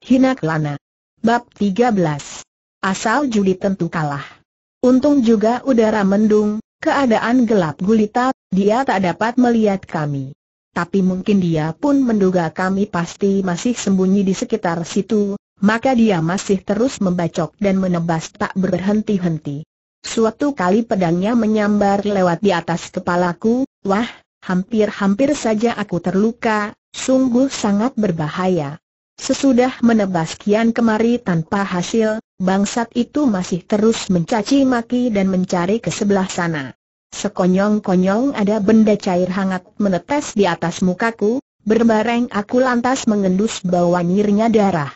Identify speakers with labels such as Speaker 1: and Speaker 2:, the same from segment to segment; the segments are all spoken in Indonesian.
Speaker 1: Hina Kelana. Bab 13. Asal judi tentu kalah. Untung juga udara mendung, keadaan gelap gulita, dia tak dapat melihat kami. Tapi mungkin dia pun menduga kami pasti masih sembunyi di sekitar situ, maka dia masih terus membacok dan menebas tak berhenti-henti. Suatu kali pedangnya menyambar lewat di atas kepalaku, wah, hampir-hampir saja aku terluka, sungguh sangat berbahaya. Sesudah menebas kian kemari tanpa hasil, bangsat itu masih terus mencaci maki dan mencari ke sebelah sana. Sekonyong-konyong ada benda cair hangat menetes di atas mukaku, berbareng aku lantas mengendus bau nyirnya darah.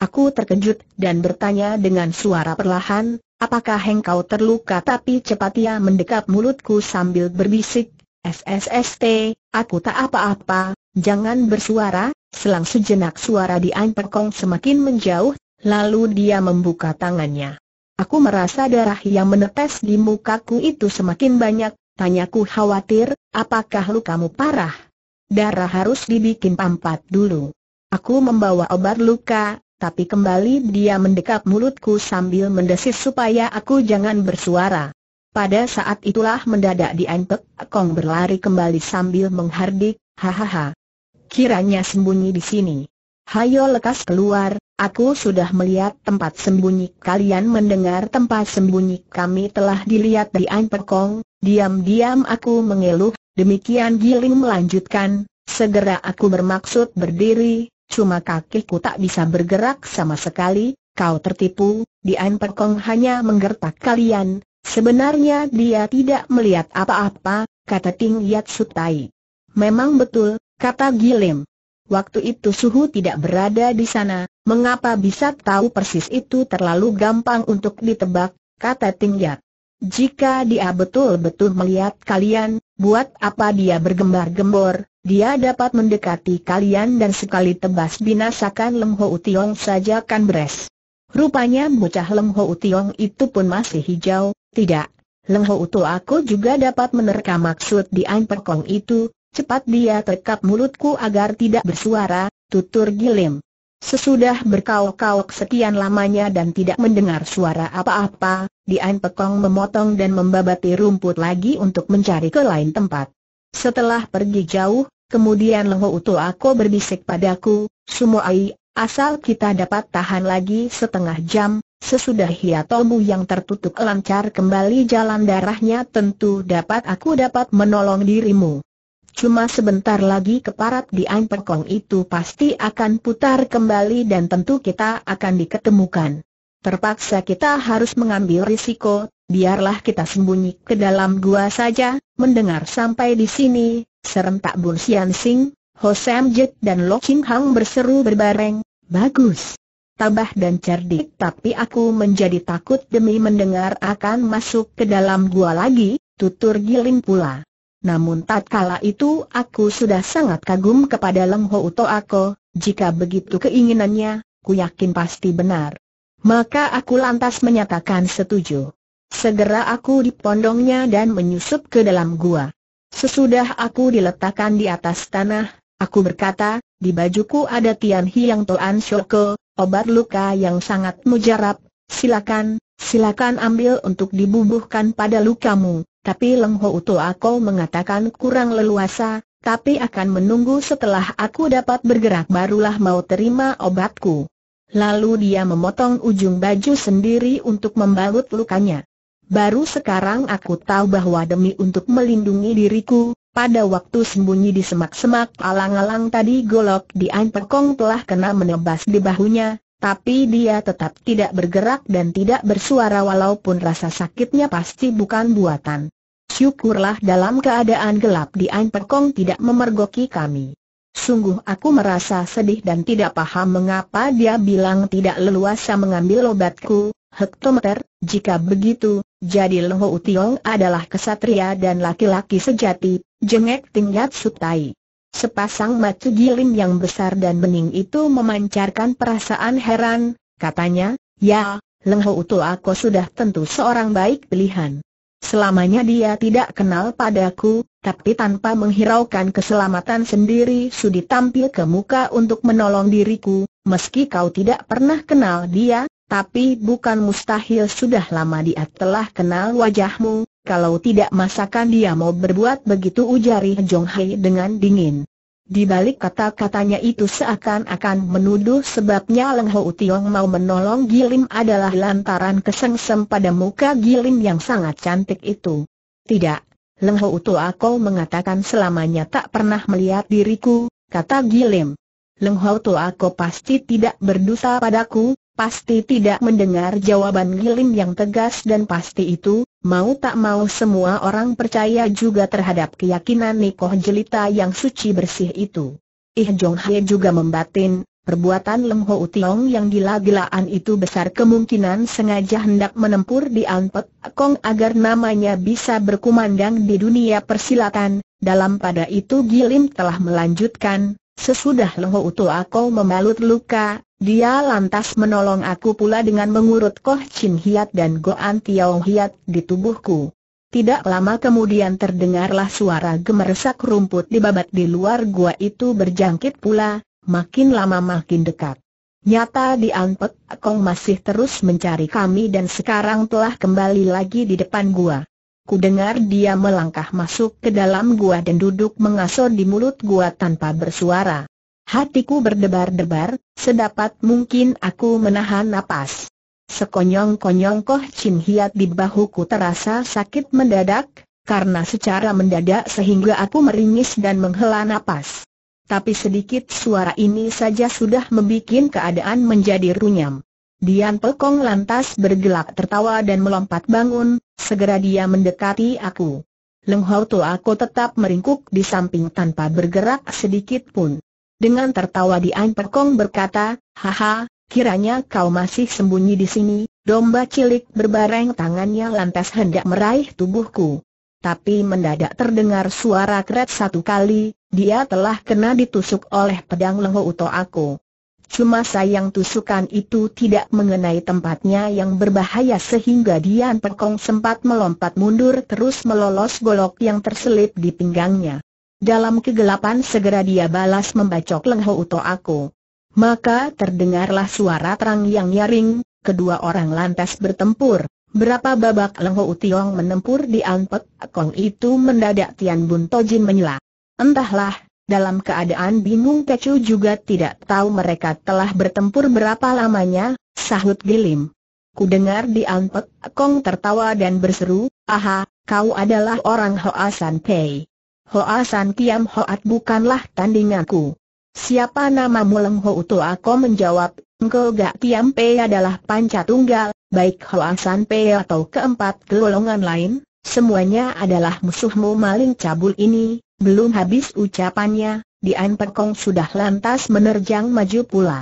Speaker 1: Aku terkejut dan bertanya dengan suara perlahan, apakah engkau terluka tapi cepat ia mendekap mulutku sambil berbisik, SSST, aku tak apa-apa, jangan bersuara, Selang sejenak suara di Kong semakin menjauh, lalu dia membuka tangannya. Aku merasa darah yang menetes di mukaku itu semakin banyak, tanyaku khawatir, apakah lukamu parah? Darah harus dibikin pampat dulu. Aku membawa obat luka, tapi kembali dia mendekap mulutku sambil mendesis supaya aku jangan bersuara. Pada saat itulah mendadak di Kong berlari kembali sambil menghardik, hahaha kiranya sembunyi di sini. Hayo lekas keluar, aku sudah melihat tempat sembunyi kalian mendengar tempat sembunyi kami telah dilihat di Anpekong, diam-diam aku mengeluh, demikian Giling melanjutkan, segera aku bermaksud berdiri, cuma kakiku tak bisa bergerak sama sekali, kau tertipu, di Anpekong hanya menggertak kalian, sebenarnya dia tidak melihat apa-apa, kata Ting Yat Sutai. Memang betul, kata Gilim. Waktu itu Suhu tidak berada di sana, mengapa bisa tahu persis itu terlalu gampang untuk ditebak, kata Tingyat. Jika dia betul-betul melihat kalian, buat apa dia bergembar-gembor, dia dapat mendekati kalian dan sekali tebas binasakan Lem Ho Tiong saja kan beres. Rupanya bocah Lem Ho Tiong itu pun masih hijau, tidak. Lem Ho Uto aku juga dapat menerka maksud di Ampekong itu, Cepat dia tekap mulutku agar tidak bersuara, tutur Gilim. Sesudah berkauk-kauk sekian lamanya dan tidak mendengar suara apa-apa, Dian Pekong memotong dan membabati rumput lagi untuk mencari ke lain tempat. Setelah pergi jauh, kemudian Leho Uto Ako berbisik padaku, Sumoai, asal kita dapat tahan lagi setengah jam, sesudah hiatomu yang tertutup lancar kembali jalan darahnya tentu dapat aku dapat menolong dirimu. Cuma sebentar lagi keparat di Ampekong itu pasti akan putar kembali dan tentu kita akan diketemukan. Terpaksa kita harus mengambil risiko, biarlah kita sembunyi ke dalam gua saja, mendengar sampai di sini, serentak Bun Sian Sing, Ho Sam Jit dan Lo Ching Hang berseru berbareng, bagus. Tabah dan cerdik tapi aku menjadi takut demi mendengar akan masuk ke dalam gua lagi, tutur giling pula. Namun tatkala itu aku sudah sangat kagum kepada Leng Ho Uto Ako, jika begitu keinginannya, ku yakin pasti benar. Maka aku lantas menyatakan setuju. Segera aku dipondongnya dan menyusup ke dalam gua. Sesudah aku diletakkan di atas tanah, aku berkata, di bajuku ada Tian Hiang Toan Shoko, obat luka yang sangat mujarab, silakan, silakan ambil untuk dibubuhkan pada lukamu. Tapi Leng Ho Uto Ako mengatakan kurang leluasa, tapi akan menunggu setelah aku dapat bergerak barulah mau terima obatku. Lalu dia memotong ujung baju sendiri untuk membalut lukanya. Baru sekarang aku tahu bahwa demi untuk melindungi diriku, pada waktu sembunyi di semak-semak alang-alang tadi golok di Anpekong telah kena menebas di bahunya, tapi dia tetap tidak bergerak dan tidak bersuara walaupun rasa sakitnya pasti bukan buatan syukurlah dalam keadaan gelap Dian Pekong tidak memergoki kami. Sungguh aku merasa sedih dan tidak paham mengapa dia bilang tidak leluasa mengambil obatku, hektometer, jika begitu, jadi Lo Utiong adalah kesatria dan laki-laki sejati, jengek tingkat sutai. Sepasang mata gilim yang besar dan bening itu memancarkan perasaan heran, katanya, ya, Leng Ho aku sudah tentu seorang baik pilihan. Selamanya dia tidak kenal padaku, tapi tanpa menghiraukan keselamatan sendiri sudi tampil ke muka untuk menolong diriku, meski kau tidak pernah kenal dia, tapi bukan mustahil sudah lama dia telah kenal wajahmu, kalau tidak masakan dia mau berbuat begitu ujari Jong Hai dengan dingin. Di balik kata-katanya itu seakan-akan menuduh sebabnya Leng Ho Tiong mau menolong Gilim adalah lantaran kesengsem pada muka Gilim yang sangat cantik itu. Tidak, Leng Ho aku mengatakan selamanya tak pernah melihat diriku, kata Gilim. Leng Ho aku pasti tidak berdosa padaku, pasti tidak mendengar jawaban Gilim yang tegas dan pasti itu, Mau tak mau semua orang percaya juga terhadap keyakinan Nikoh Jelita yang suci bersih itu. Ih Jong Hye juga membatin, perbuatan Leng Ho Tiong yang gila-gilaan itu besar kemungkinan sengaja hendak menempur di Anpek Kong agar namanya bisa berkumandang di dunia persilatan, dalam pada itu Gilim telah melanjutkan, Sesudah Loho utuh aku membalut luka, dia lantas menolong aku pula dengan mengurut Koh Chin Hiat dan Goan Tiao Hiat di tubuhku. Tidak lama kemudian terdengarlah suara gemeresak rumput di babat di luar gua itu berjangkit pula, makin lama makin dekat. Nyata di Anpek, Kong masih terus mencari kami dan sekarang telah kembali lagi di depan gua. Ku dengar dia melangkah masuk ke dalam gua dan duduk mengasuh di mulut gua tanpa bersuara. Hatiku berdebar-debar, sedapat mungkin aku menahan napas. Sekonyong-konyong Koh Chin Hiat di bahuku terasa sakit mendadak, karena secara mendadak sehingga aku meringis dan menghela napas. Tapi sedikit suara ini saja sudah membuat keadaan menjadi runyam. Dian Pekong lantas bergelak tertawa dan melompat bangun, Segera dia mendekati aku. Leng Hau Tu aku tetap meringkuk di samping tanpa bergerak sedikit pun. Dengan tertawa di An Perkong berkata, Haha, kiranya kau masih sembunyi di sini, domba cilik berbareng tangannya lantas hendak meraih tubuhku. Tapi mendadak terdengar suara kret satu kali, dia telah kena ditusuk oleh pedang Leng Hao aku. Cuma sayang tusukan itu tidak mengenai tempatnya yang berbahaya sehingga Dian Pekong sempat melompat mundur terus melolos golok yang terselip di pinggangnya. Dalam kegelapan segera dia balas membacok lengho Uto Aku. Maka terdengarlah suara terang yang nyaring, kedua orang lantas bertempur. Berapa babak lengho Utiong menempur di Anpek Kong itu mendadak Tian Bun Tojin menyela. Entahlah, dalam keadaan bingung Pecu juga tidak tahu mereka telah bertempur berapa lamanya, sahut Gilim. Ku dengar di Anpek, Kong tertawa dan berseru, aha, kau adalah orang Hoasan Pei. Hoasan San Kiam Hoat bukanlah tandinganku. Siapa namamu Leng Ho Uto Aku menjawab, Engkau Gak Kiam Pei adalah panca tunggal, baik Hoasan Pei atau keempat golongan lain, semuanya adalah musuhmu maling cabul ini, belum habis ucapannya, Dian Pekong sudah lantas menerjang maju pula.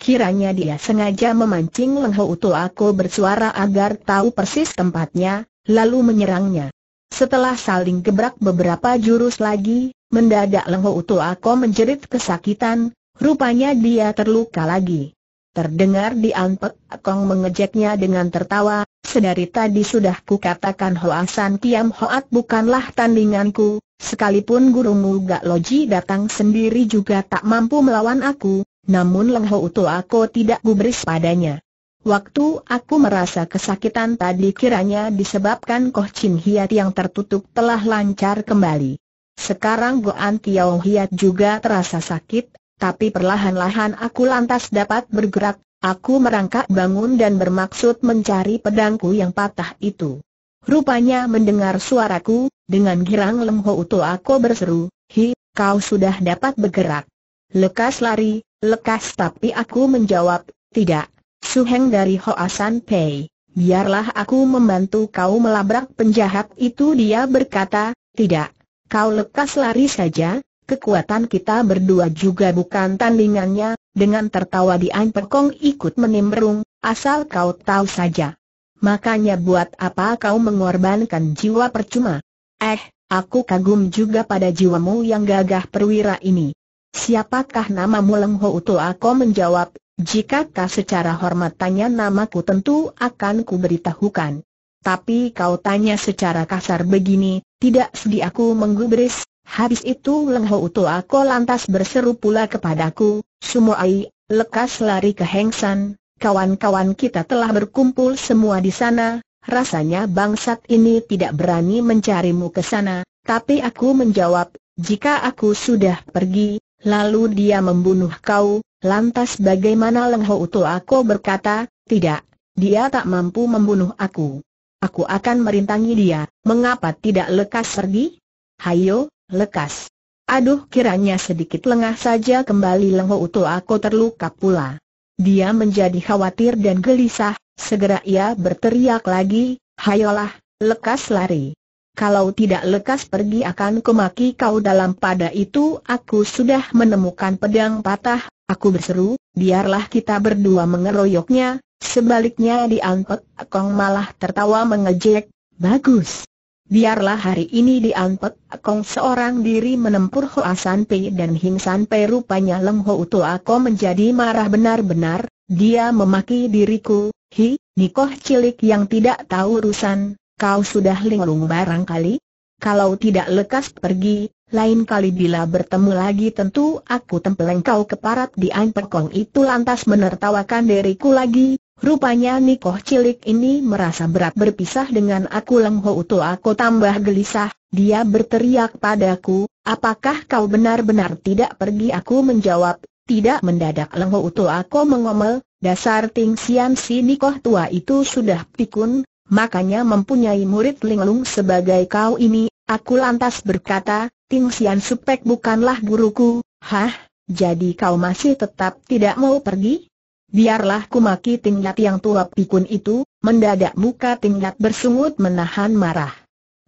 Speaker 1: Kiranya dia sengaja memancing Leng Ho Uto Ako bersuara agar tahu persis tempatnya, lalu menyerangnya. Setelah saling gebrak beberapa jurus lagi, mendadak Leng Ho Uto Ako menjerit kesakitan, rupanya dia terluka lagi. Terdengar di kong Kong mengejeknya dengan tertawa, sedari tadi sudah ku kukatakan San Kiam Hoat bukanlah tandinganku, sekalipun guru Gak Loji datang sendiri juga tak mampu melawan aku, namun Leng Ho Uto aku tidak gubris padanya. Waktu aku merasa kesakitan tadi kiranya disebabkan Koh Chin Hiat yang tertutup telah lancar kembali. Sekarang Goan Tiao Hiat juga terasa sakit, tapi perlahan-lahan aku lantas dapat bergerak, aku merangkak bangun dan bermaksud mencari pedangku yang patah itu. Rupanya mendengar suaraku, dengan girang lemho uto aku berseru, Hi, kau sudah dapat bergerak. Lekas lari, lekas tapi aku menjawab, tidak, Suheng dari Hoasan Pei. Biarlah aku membantu kau melabrak penjahat itu dia berkata, tidak, kau lekas lari saja, kekuatan kita berdua juga bukan tandingannya, dengan tertawa Dian Perkong ikut menimbrung, asal kau tahu saja. Makanya buat apa kau mengorbankan jiwa percuma? Eh, aku kagum juga pada jiwamu yang gagah perwira ini. Siapakah namamu Leng Ho Uto? Aku menjawab, jika kau secara hormat tanya namaku tentu akan kuberitahukan. Tapi kau tanya secara kasar begini, tidak sedih aku menggubris, Habis itu Leng Ho utu Ako lantas berseru pula kepadaku, sumo ai lekas lari ke Heng San, kawan-kawan kita telah berkumpul semua di sana, rasanya bangsat ini tidak berani mencarimu ke sana, tapi aku menjawab, jika aku sudah pergi, lalu dia membunuh kau, lantas bagaimana Leng Ho utu Ako berkata, tidak, dia tak mampu membunuh aku. Aku akan merintangi dia, mengapa tidak lekas pergi? Hayo, lekas. Aduh kiranya sedikit lengah saja kembali lengo utuh aku terluka pula. Dia menjadi khawatir dan gelisah, segera ia berteriak lagi, hayolah, lekas lari. Kalau tidak lekas pergi akan kumaki kau dalam pada itu aku sudah menemukan pedang patah, aku berseru, biarlah kita berdua mengeroyoknya, sebaliknya diangkut, Kong malah tertawa mengejek, bagus, Biarlah hari ini diampet, Kong seorang diri menempur Hoa San Pei dan Hing San Pei rupanya Leng Ho Uto Ako menjadi marah benar-benar, dia memaki diriku, hi, Nikoh cilik yang tidak tahu urusan, kau sudah linglung barangkali? Kalau tidak lekas pergi, lain kali bila bertemu lagi tentu aku tempeleng kau keparat di Kong itu lantas menertawakan diriku lagi, Rupanya Nikoh cilik ini merasa berat berpisah dengan aku Leng Ho Uto aku tambah gelisah, dia berteriak padaku, apakah kau benar-benar tidak pergi aku menjawab, tidak mendadak Leng Ho Uto aku mengomel, dasar Ting Sian si Nikoh tua itu sudah pikun, makanya mempunyai murid linglung sebagai kau ini, aku lantas berkata, Ting Sian Supek bukanlah guruku, hah, jadi kau masih tetap tidak mau pergi? Biarlah kumaki tingkat yang tua pikun itu, mendadak muka tingkat bersungut menahan marah.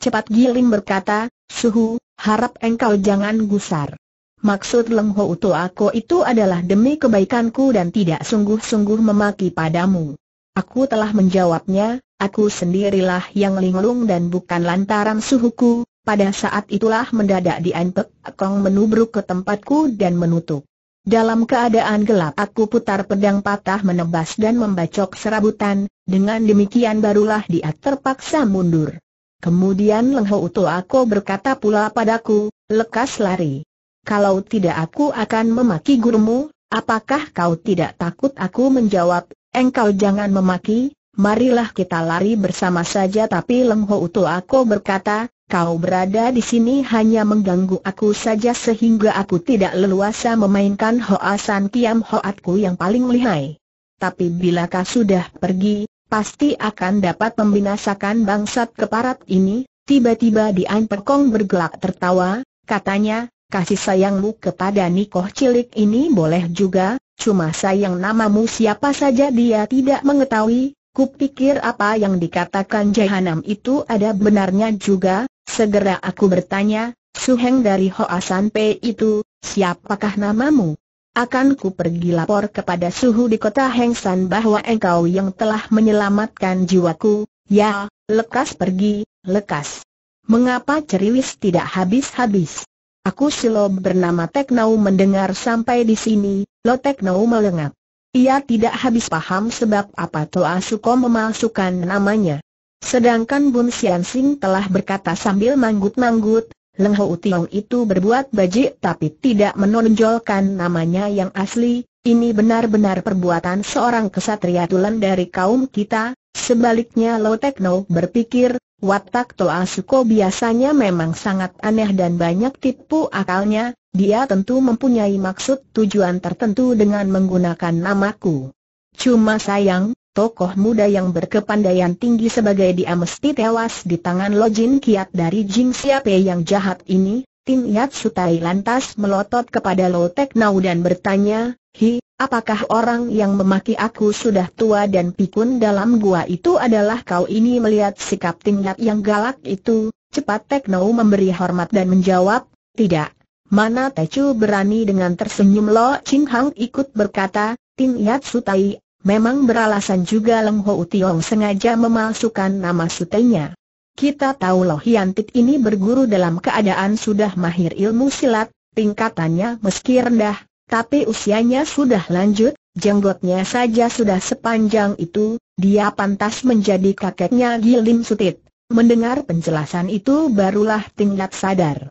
Speaker 1: Cepat Giling berkata, Suhu, harap engkau jangan gusar. Maksud lengho utuh aku itu adalah demi kebaikanku dan tidak sungguh-sungguh memaki padamu. Aku telah menjawabnya, aku sendirilah yang linglung dan bukan lantaran suhuku, pada saat itulah mendadak antek Kong menubruk ke tempatku dan menutup. Dalam keadaan gelap aku putar pedang patah menebas dan membacok serabutan, dengan demikian barulah dia terpaksa mundur. Kemudian Lengho Ho Uto Ako berkata pula padaku, lekas lari. Kalau tidak aku akan memaki gurumu, apakah kau tidak takut aku menjawab, engkau jangan memaki, marilah kita lari bersama saja tapi Lengho Ho Uto Ako berkata, kau berada di sini hanya mengganggu aku saja sehingga aku tidak leluasa memainkan Hoasan Kiam Hoatku yang paling lihai. Tapi bila kau sudah pergi, pasti akan dapat membinasakan bangsat keparat ini. Tiba-tiba An Perkong bergelak tertawa, katanya, kasih sayangmu kepada Nikoh cilik ini boleh juga, cuma sayang namamu siapa saja dia tidak mengetahui, kupikir apa yang dikatakan Jahanam itu ada benarnya juga, Segera aku bertanya, Suheng dari Hoa San Pei itu, siapakah namamu? Akan ku pergi lapor kepada suhu di kota Hengsan bahwa engkau yang telah menyelamatkan jiwaku, ya, lekas pergi, lekas. Mengapa ceriwis tidak habis-habis? Aku silo bernama Teknau mendengar sampai di sini, Lo Teknau melengak. Ia tidak habis paham sebab apa Toa Suko memalsukan namanya. Sedangkan Bun Sian Sing telah berkata sambil manggut-manggut, Leng Ho Tiong itu berbuat bajik tapi tidak menonjolkan namanya yang asli, ini benar-benar perbuatan seorang kesatria tulen dari kaum kita, sebaliknya Lo Tekno berpikir, watak Toa Suko biasanya memang sangat aneh dan banyak tipu akalnya, dia tentu mempunyai maksud tujuan tertentu dengan menggunakan namaku. Cuma sayang, tokoh muda yang berkepandaian tinggi sebagai dia mesti tewas di tangan Lojin Kiat dari Jing Siape yang jahat ini, Tin Yat Sutai lantas melotot kepada Lo Tek Nau dan bertanya, Hi, apakah orang yang memaki aku sudah tua dan pikun dalam gua itu adalah kau ini melihat sikap Tim Yat yang galak itu? Cepat Tek Nau memberi hormat dan menjawab, tidak. Mana Tecu berani dengan tersenyum Lo Ching Hang ikut berkata, Tin Yat Sutai, Memang beralasan juga Leng Ho Tiong sengaja memalsukan nama sutenya. Kita tahu Loh Yantit ini berguru dalam keadaan sudah mahir ilmu silat, tingkatannya meski rendah, tapi usianya sudah lanjut, jenggotnya saja sudah sepanjang itu, dia pantas menjadi kakeknya Gilim Sutit. Mendengar penjelasan itu barulah tingkat sadar.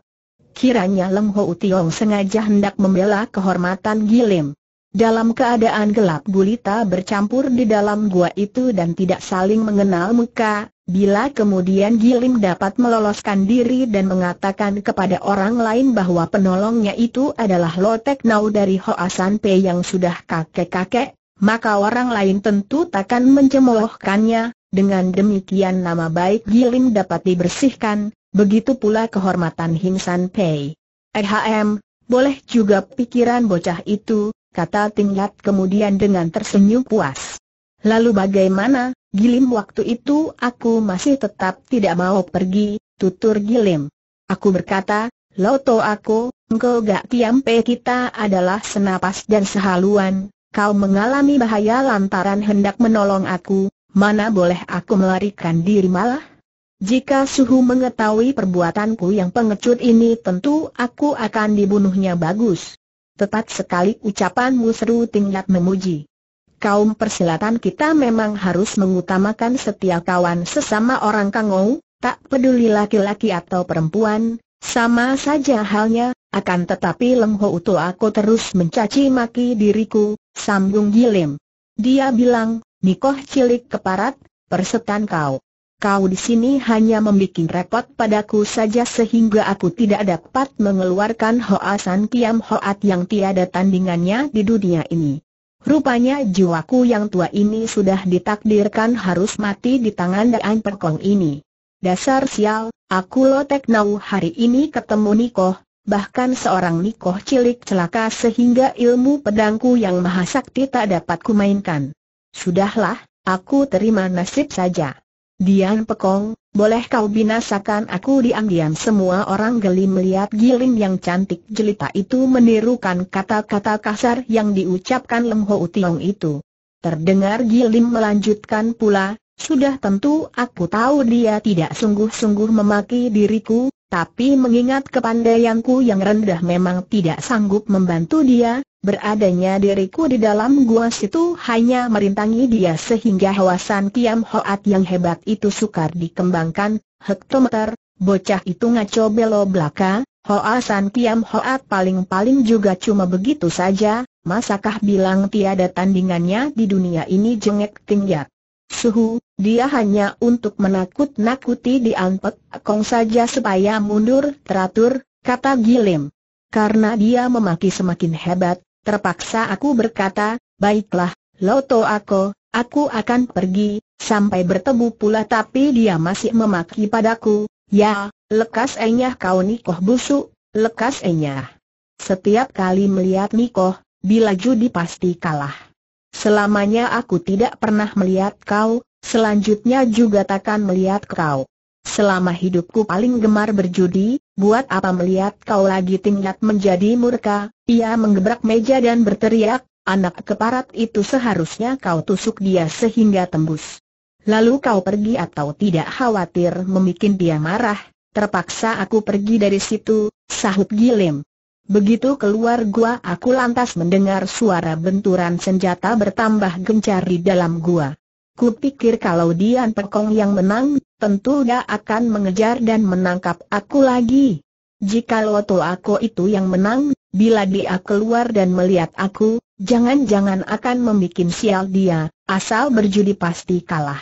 Speaker 1: Kiranya Leng Ho Tiong sengaja hendak membela kehormatan Gilim. Dalam keadaan gelap gulita bercampur di dalam gua itu dan tidak saling mengenal muka, bila kemudian Gilim dapat meloloskan diri dan mengatakan kepada orang lain bahwa penolongnya itu adalah Lotek Nau dari Hoasan Pe yang sudah kakek-kakek, maka orang lain tentu takkan mencemoohkannya, dengan demikian nama baik Gilim dapat dibersihkan, begitu pula kehormatan Himsan Pei. EHM, boleh juga pikiran bocah itu, kata Yat kemudian dengan tersenyum puas. Lalu bagaimana, Gilim waktu itu aku masih tetap tidak mau pergi, tutur Gilim. Aku berkata, Loto aku, engkau gak tiampe kita adalah senapas dan sehaluan, kau mengalami bahaya lantaran hendak menolong aku, mana boleh aku melarikan diri malah? Jika suhu mengetahui perbuatanku yang pengecut ini tentu aku akan dibunuhnya bagus. Tepat sekali ucapanmu seru tingkat memuji. Kaum persilatan kita memang harus mengutamakan setia kawan sesama orang kangou, tak peduli laki-laki atau perempuan, sama saja halnya, akan tetapi lemho utuh aku terus mencaci maki diriku, sambung Gilim. Dia bilang, Nikoh cilik keparat, persetan kau. Kau di sini hanya membuat repot padaku saja sehingga aku tidak dapat mengeluarkan Hoasan Kiam Hoat yang tiada tandingannya di dunia ini. Rupanya jiwaku yang tua ini sudah ditakdirkan harus mati di tangan Daan Perkong ini. Dasar sial, aku lotek nau hari ini ketemu Nikoh, bahkan seorang Nikoh cilik celaka sehingga ilmu pedangku yang mahasakti tak dapat kumainkan. Sudahlah, aku terima nasib saja. Dian Pekong, boleh kau binasakan aku diam-diam semua orang geli melihat giling yang cantik jelita itu menirukan kata-kata kasar yang diucapkan Leng Ho Tiong itu. Terdengar giling melanjutkan pula, sudah tentu aku tahu dia tidak sungguh-sungguh memaki diriku, tapi mengingat kepandaianku yang rendah memang tidak sanggup membantu dia, Beradanya diriku di dalam gua situ hanya merintangi dia sehingga hawasan Kiam Hoat yang hebat itu sukar dikembangkan, hektometer, bocah itu ngaco belo belaka, Hoasan Kiam Hoat paling-paling juga cuma begitu saja, masakah bilang tiada tandingannya di dunia ini jengek tingjak. Suhu, dia hanya untuk menakut-nakuti di anpek, kong saja supaya mundur teratur, kata Gilim. Karena dia memaki semakin hebat, terpaksa aku berkata, baiklah, Loto aku, aku akan pergi, sampai bertemu pula tapi dia masih memaki padaku, ya, lekas enyah kau nikoh busuk, lekas enyah. Setiap kali melihat nikoh, bila judi pasti kalah. Selamanya aku tidak pernah melihat kau, selanjutnya juga takkan melihat kau. Selama hidupku paling gemar berjudi, buat apa melihat kau lagi tingkat menjadi murka, ia menggebrak meja dan berteriak, anak keparat itu seharusnya kau tusuk dia sehingga tembus. Lalu kau pergi atau tidak khawatir memikin dia marah, terpaksa aku pergi dari situ, sahut Gilim. Begitu keluar gua aku lantas mendengar suara benturan senjata bertambah gencar di dalam gua pikir kalau Dian Pekong yang menang, tentu dia akan mengejar dan menangkap aku lagi. Jika Lotu aku itu yang menang, bila dia keluar dan melihat aku, jangan-jangan akan membuat sial dia, asal berjudi pasti kalah.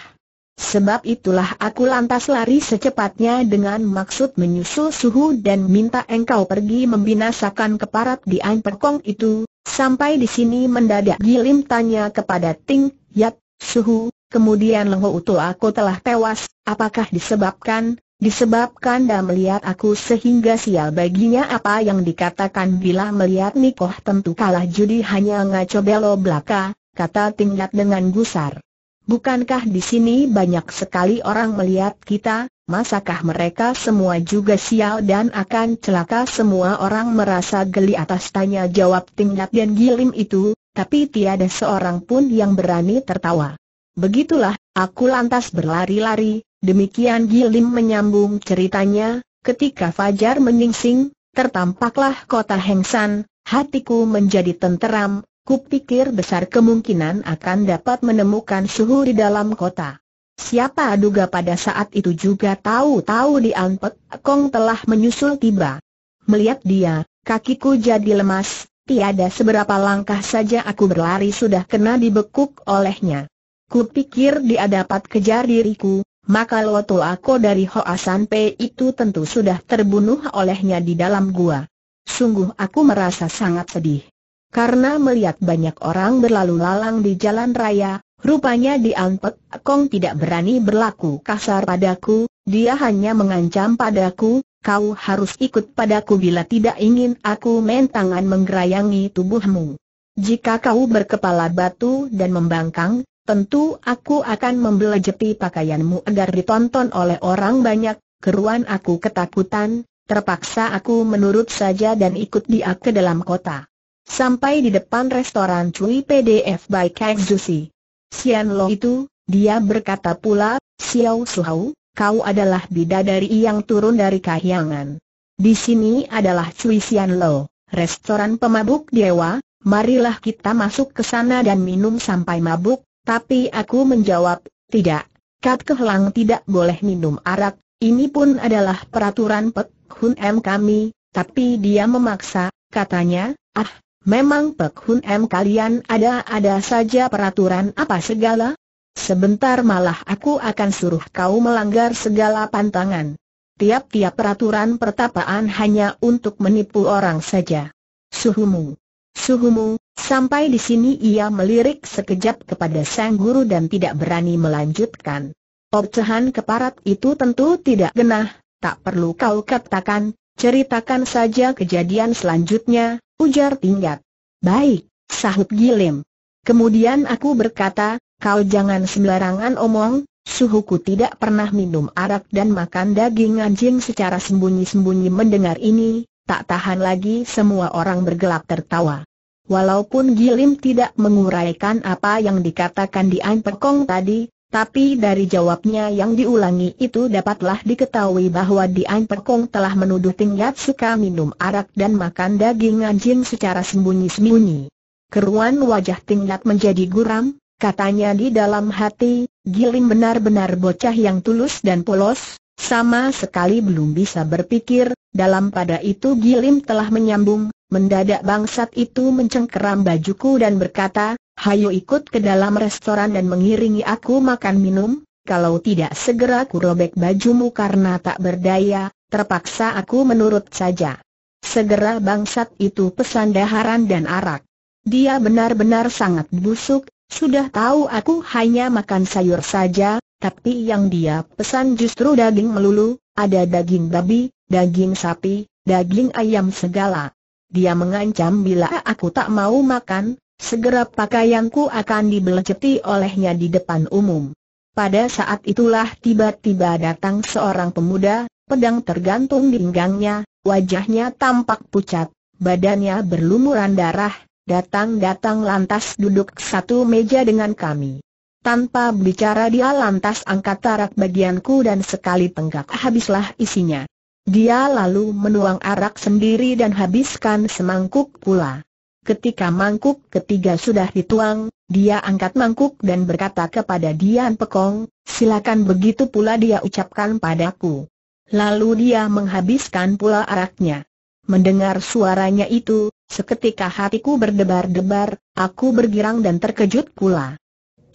Speaker 1: Sebab itulah aku lantas lari secepatnya dengan maksud menyusul suhu dan minta engkau pergi membinasakan keparat di Pekong itu, sampai di sini mendadak Gilim tanya kepada Ting Yap, suhu, kemudian Leho utuh aku telah tewas, apakah disebabkan, disebabkan dah melihat aku sehingga sial baginya apa yang dikatakan bila melihat Nikoh tentu kalah judi hanya ngaco belo belaka, kata tingkat dengan gusar. Bukankah di sini banyak sekali orang melihat kita, masakah mereka semua juga sial dan akan celaka semua orang merasa geli atas tanya jawab tingkat dan gilim itu, tapi tiada seorang pun yang berani tertawa. Begitulah, aku lantas berlari-lari, demikian Gilim menyambung ceritanya, ketika Fajar menyingsing, tertampaklah kota Hengsan, hatiku menjadi tenteram, kupikir besar kemungkinan akan dapat menemukan suhu di dalam kota. Siapa duga pada saat itu juga tahu-tahu di Anpek, Kong telah menyusul tiba. Melihat dia, kakiku jadi lemas, tiada seberapa langkah saja aku berlari sudah kena dibekuk olehnya. Ku pikir dia dapat kejar diriku, maka Lotu aku dari Hoa San Pei itu tentu sudah terbunuh olehnya di dalam gua. Sungguh aku merasa sangat sedih. Karena melihat banyak orang berlalu lalang di jalan raya, rupanya di Anpek Kong tidak berani berlaku kasar padaku, dia hanya mengancam padaku, kau harus ikut padaku bila tidak ingin aku main tangan menggerayangi tubuhmu. Jika kau berkepala batu dan membangkang, Tentu aku akan membelejeti pakaianmu agar ditonton oleh orang banyak, keruan aku ketakutan, terpaksa aku menurut saja dan ikut dia ke dalam kota. Sampai di depan restoran Cui PDF by Kang Zusi. Sian Lo itu, dia berkata pula, Xiao Suhau, kau adalah bidadari yang turun dari kahyangan. Di sini adalah Cui Sian Lo, restoran pemabuk dewa, marilah kita masuk ke sana dan minum sampai mabuk, tapi aku menjawab, tidak, Kat Kehlang tidak boleh minum arak, ini pun adalah peraturan Pek Hun M kami, tapi dia memaksa, katanya, ah, memang Pek Hun M kalian ada-ada saja peraturan apa segala? Sebentar malah aku akan suruh kau melanggar segala pantangan. Tiap-tiap peraturan pertapaan hanya untuk menipu orang saja. Suhumu. Suhumu, Sampai di sini ia melirik sekejap kepada sang guru dan tidak berani melanjutkan. Obcehan keparat itu tentu tidak genah, tak perlu kau katakan, ceritakan saja kejadian selanjutnya, ujar tingkat. Baik, sahut Gilim. Kemudian aku berkata, kau jangan sembarangan omong, suhuku tidak pernah minum arak dan makan daging anjing secara sembunyi-sembunyi mendengar ini, tak tahan lagi semua orang bergelak tertawa. Walaupun Gilim tidak menguraikan apa yang dikatakan di Perkong tadi, tapi dari jawabnya yang diulangi itu dapatlah diketahui bahwa di Perkong telah menuduh Yat suka minum arak dan makan daging anjing secara sembunyi-sembunyi. Keruan wajah Yat menjadi guram, katanya di dalam hati, Gilim benar-benar bocah yang tulus dan polos, sama sekali belum bisa berpikir, dalam pada itu Gilim telah menyambung, Mendadak bangsat itu mencengkeram bajuku dan berkata, Hayo ikut ke dalam restoran dan mengiringi aku makan minum, kalau tidak segera kurobek bajumu karena tak berdaya, terpaksa aku menurut saja. Segera bangsat itu pesan daharan dan arak. Dia benar-benar sangat busuk, sudah tahu aku hanya makan sayur saja, tapi yang dia pesan justru daging melulu, ada daging babi, daging sapi, daging ayam segala. Dia mengancam bila aku tak mau makan, segera pakaianku akan dibeleceti olehnya di depan umum. Pada saat itulah tiba-tiba datang seorang pemuda, pedang tergantung di pinggangnya, wajahnya tampak pucat, badannya berlumuran darah, datang-datang lantas duduk satu meja dengan kami. Tanpa bicara dia lantas angkat tarak bagianku dan sekali tenggak habislah isinya. Dia lalu menuang arak sendiri dan habiskan semangkuk pula. Ketika mangkuk ketiga sudah dituang, dia angkat mangkuk dan berkata kepada Dian Pekong, silakan begitu pula dia ucapkan padaku. Lalu dia menghabiskan pula araknya. Mendengar suaranya itu, seketika hatiku berdebar-debar, aku bergirang dan terkejut pula.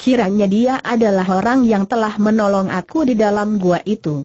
Speaker 1: Kiranya dia adalah orang yang telah menolong aku di dalam gua itu.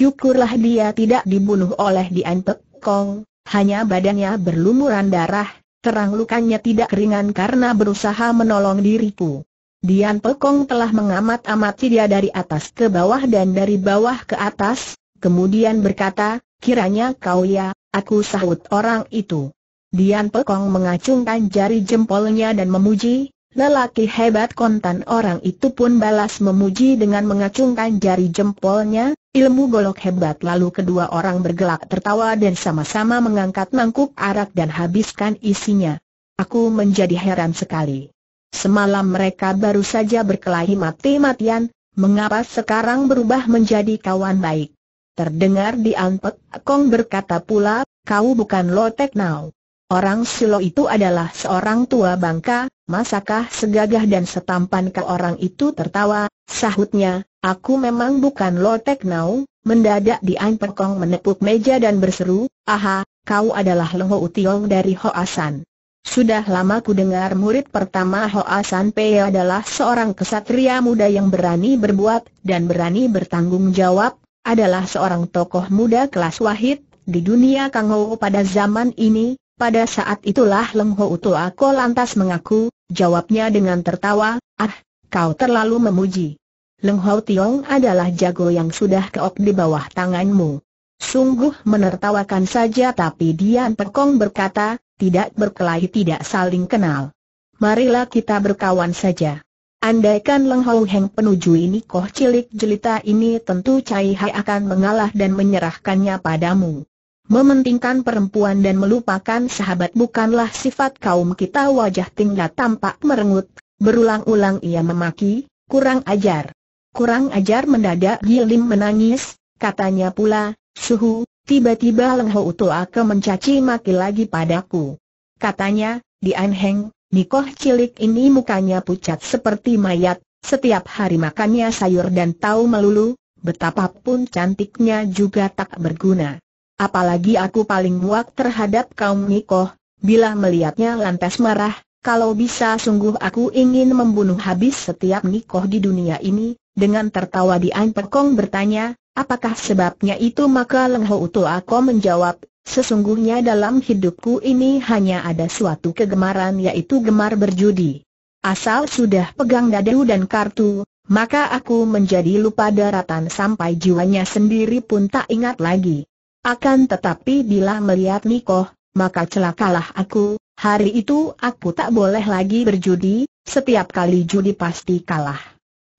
Speaker 1: Syukurlah dia tidak dibunuh oleh Dian Pek Kong, hanya badannya berlumuran darah, terang lukanya tidak ringan karena berusaha menolong diriku. Dian Kong telah mengamat-amati dia dari atas ke bawah dan dari bawah ke atas, kemudian berkata, kiranya kau ya, aku sahut orang itu. Dian Pekong mengacungkan jari jempolnya dan memuji, Lelaki hebat kontan orang itu pun balas memuji dengan mengacungkan jari jempolnya, ilmu golok hebat lalu kedua orang bergelak tertawa dan sama-sama mengangkat mangkuk arak dan habiskan isinya. Aku menjadi heran sekali. Semalam mereka baru saja berkelahi mati-matian, mengapa sekarang berubah menjadi kawan baik? Terdengar di Anpek, Kong berkata pula, kau bukan Lotek Now. Orang Silo itu adalah seorang tua bangka, masakah segagah dan setampan ke orang itu tertawa, sahutnya, aku memang bukan lotek nau, mendadak Dian Perkong menepuk meja dan berseru, aha, kau adalah leho Utiong dari Hoasan. Sudah lama ku dengar murid pertama hoasan San Pei adalah seorang kesatria muda yang berani berbuat dan berani bertanggung jawab, adalah seorang tokoh muda kelas wahid di dunia Kangou pada zaman ini, pada saat itulah Leng Ho Ako lantas mengaku, jawabnya dengan tertawa, ah, kau terlalu memuji. Leng Ho Tiong adalah jago yang sudah keok di bawah tanganmu. Sungguh menertawakan saja tapi Dian Pekong berkata, tidak berkelahi tidak saling kenal. Marilah kita berkawan saja. Andaikan Leng Ho Heng penuju ini koh cilik jelita ini tentu Cai Hai akan mengalah dan menyerahkannya padamu. Mementingkan perempuan dan melupakan sahabat bukanlah sifat kaum kita wajah tinggal tampak merengut, berulang-ulang ia memaki, kurang ajar. Kurang ajar mendadak Gilim menangis, katanya pula, suhu, tiba-tiba lengho Ho Utoake mencaci maki lagi padaku. Katanya, di Anheng, Nikoh cilik ini mukanya pucat seperti mayat, setiap hari makannya sayur dan tahu melulu, betapapun cantiknya juga tak berguna apalagi aku paling muak terhadap kaum Nikoh, bila melihatnya lantas marah, kalau bisa sungguh aku ingin membunuh habis setiap Nikoh di dunia ini, dengan tertawa Dian Perkong bertanya, apakah sebabnya itu maka Leng Ho Uto Ako menjawab, sesungguhnya dalam hidupku ini hanya ada suatu kegemaran yaitu gemar berjudi. Asal sudah pegang dadu dan kartu, maka aku menjadi lupa daratan sampai jiwanya sendiri pun tak ingat lagi. Akan tetapi bila melihat Nikoh, maka celakalah aku, hari itu aku tak boleh lagi berjudi, setiap kali judi pasti kalah.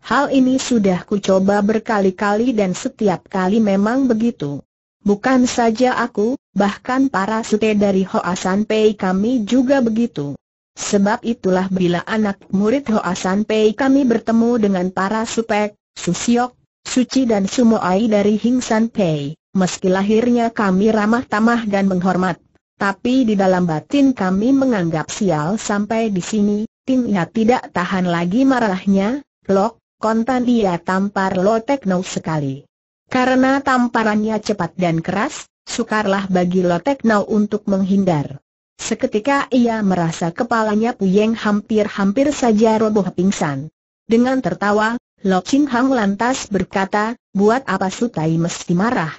Speaker 1: Hal ini sudah ku coba berkali-kali dan setiap kali memang begitu. Bukan saja aku, bahkan para sute dari Hoasan Pei kami juga begitu. Sebab itulah bila anak murid Hoasan Pei kami bertemu dengan para supek, susiok, suci dan sumoai dari Hingsan Pei. Meski lahirnya kami ramah tamah dan menghormat, tapi di dalam batin kami menganggap sial sampai di sini, Ting Ya tidak tahan lagi marahnya, Lok, kontan dia tampar Lo Tekno sekali. Karena tamparannya cepat dan keras, sukarlah bagi Lo Tekno untuk menghindar. Seketika ia merasa kepalanya puyeng hampir-hampir saja roboh pingsan. Dengan tertawa, Lo Ching Hang lantas berkata, buat apa Sutai mesti marah?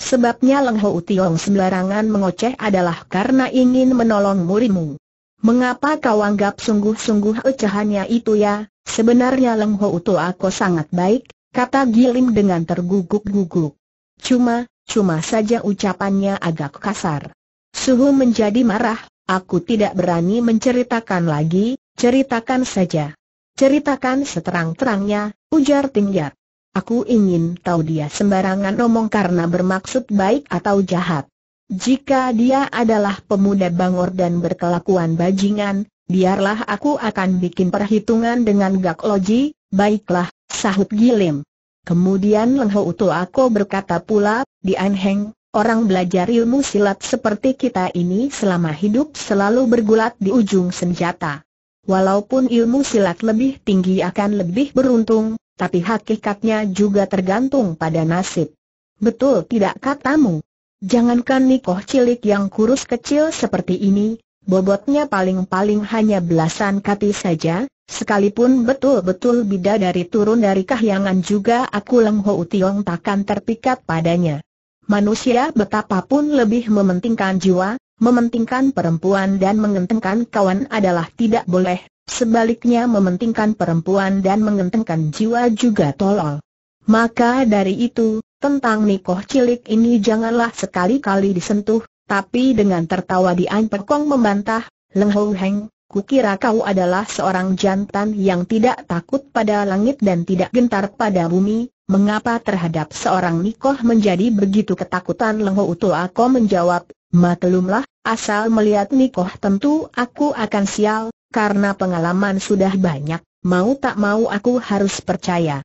Speaker 1: Sebabnya Leng Ho Tiong sembarangan mengoceh adalah karena ingin menolong murimu. Mengapa kau anggap sungguh-sungguh ecehannya itu ya? Sebenarnya Leng Ho Uto aku sangat baik, kata Gilim dengan terguguk-guguk. Cuma, cuma saja ucapannya agak kasar. Suhu menjadi marah, aku tidak berani menceritakan lagi, ceritakan saja. Ceritakan seterang-terangnya, ujar Tingyat. Aku ingin tahu dia sembarangan omong karena bermaksud baik atau jahat. Jika dia adalah pemuda bangor dan berkelakuan bajingan, biarlah aku akan bikin perhitungan dengan Gak Loji, baiklah, sahut Gilim. Kemudian Leng Ho Ako berkata pula, di Anheng, orang belajar ilmu silat seperti kita ini selama hidup selalu bergulat di ujung senjata. Walaupun ilmu silat lebih tinggi akan lebih beruntung, tapi hakikatnya juga tergantung pada nasib. Betul tidak katamu? Jangankan nikoh cilik yang kurus kecil seperti ini, bobotnya paling-paling hanya belasan kati saja, sekalipun betul-betul bida dari turun dari kahyangan juga aku leng ho Utiong takkan terpikat padanya. Manusia betapapun lebih mementingkan jiwa, mementingkan perempuan dan mengentengkan kawan adalah tidak boleh, sebaliknya mementingkan perempuan dan mengentengkan jiwa juga tolol. Maka dari itu, tentang nikoh cilik ini janganlah sekali-kali disentuh, tapi dengan tertawa Dian Perkong membantah, Leng Hou Heng, kukira kau adalah seorang jantan yang tidak takut pada langit dan tidak gentar pada bumi, mengapa terhadap seorang nikoh menjadi begitu ketakutan Leng Hou aku menjawab, maklumlah, asal melihat nikoh tentu aku akan sial, karena pengalaman sudah banyak, mau tak mau aku harus percaya.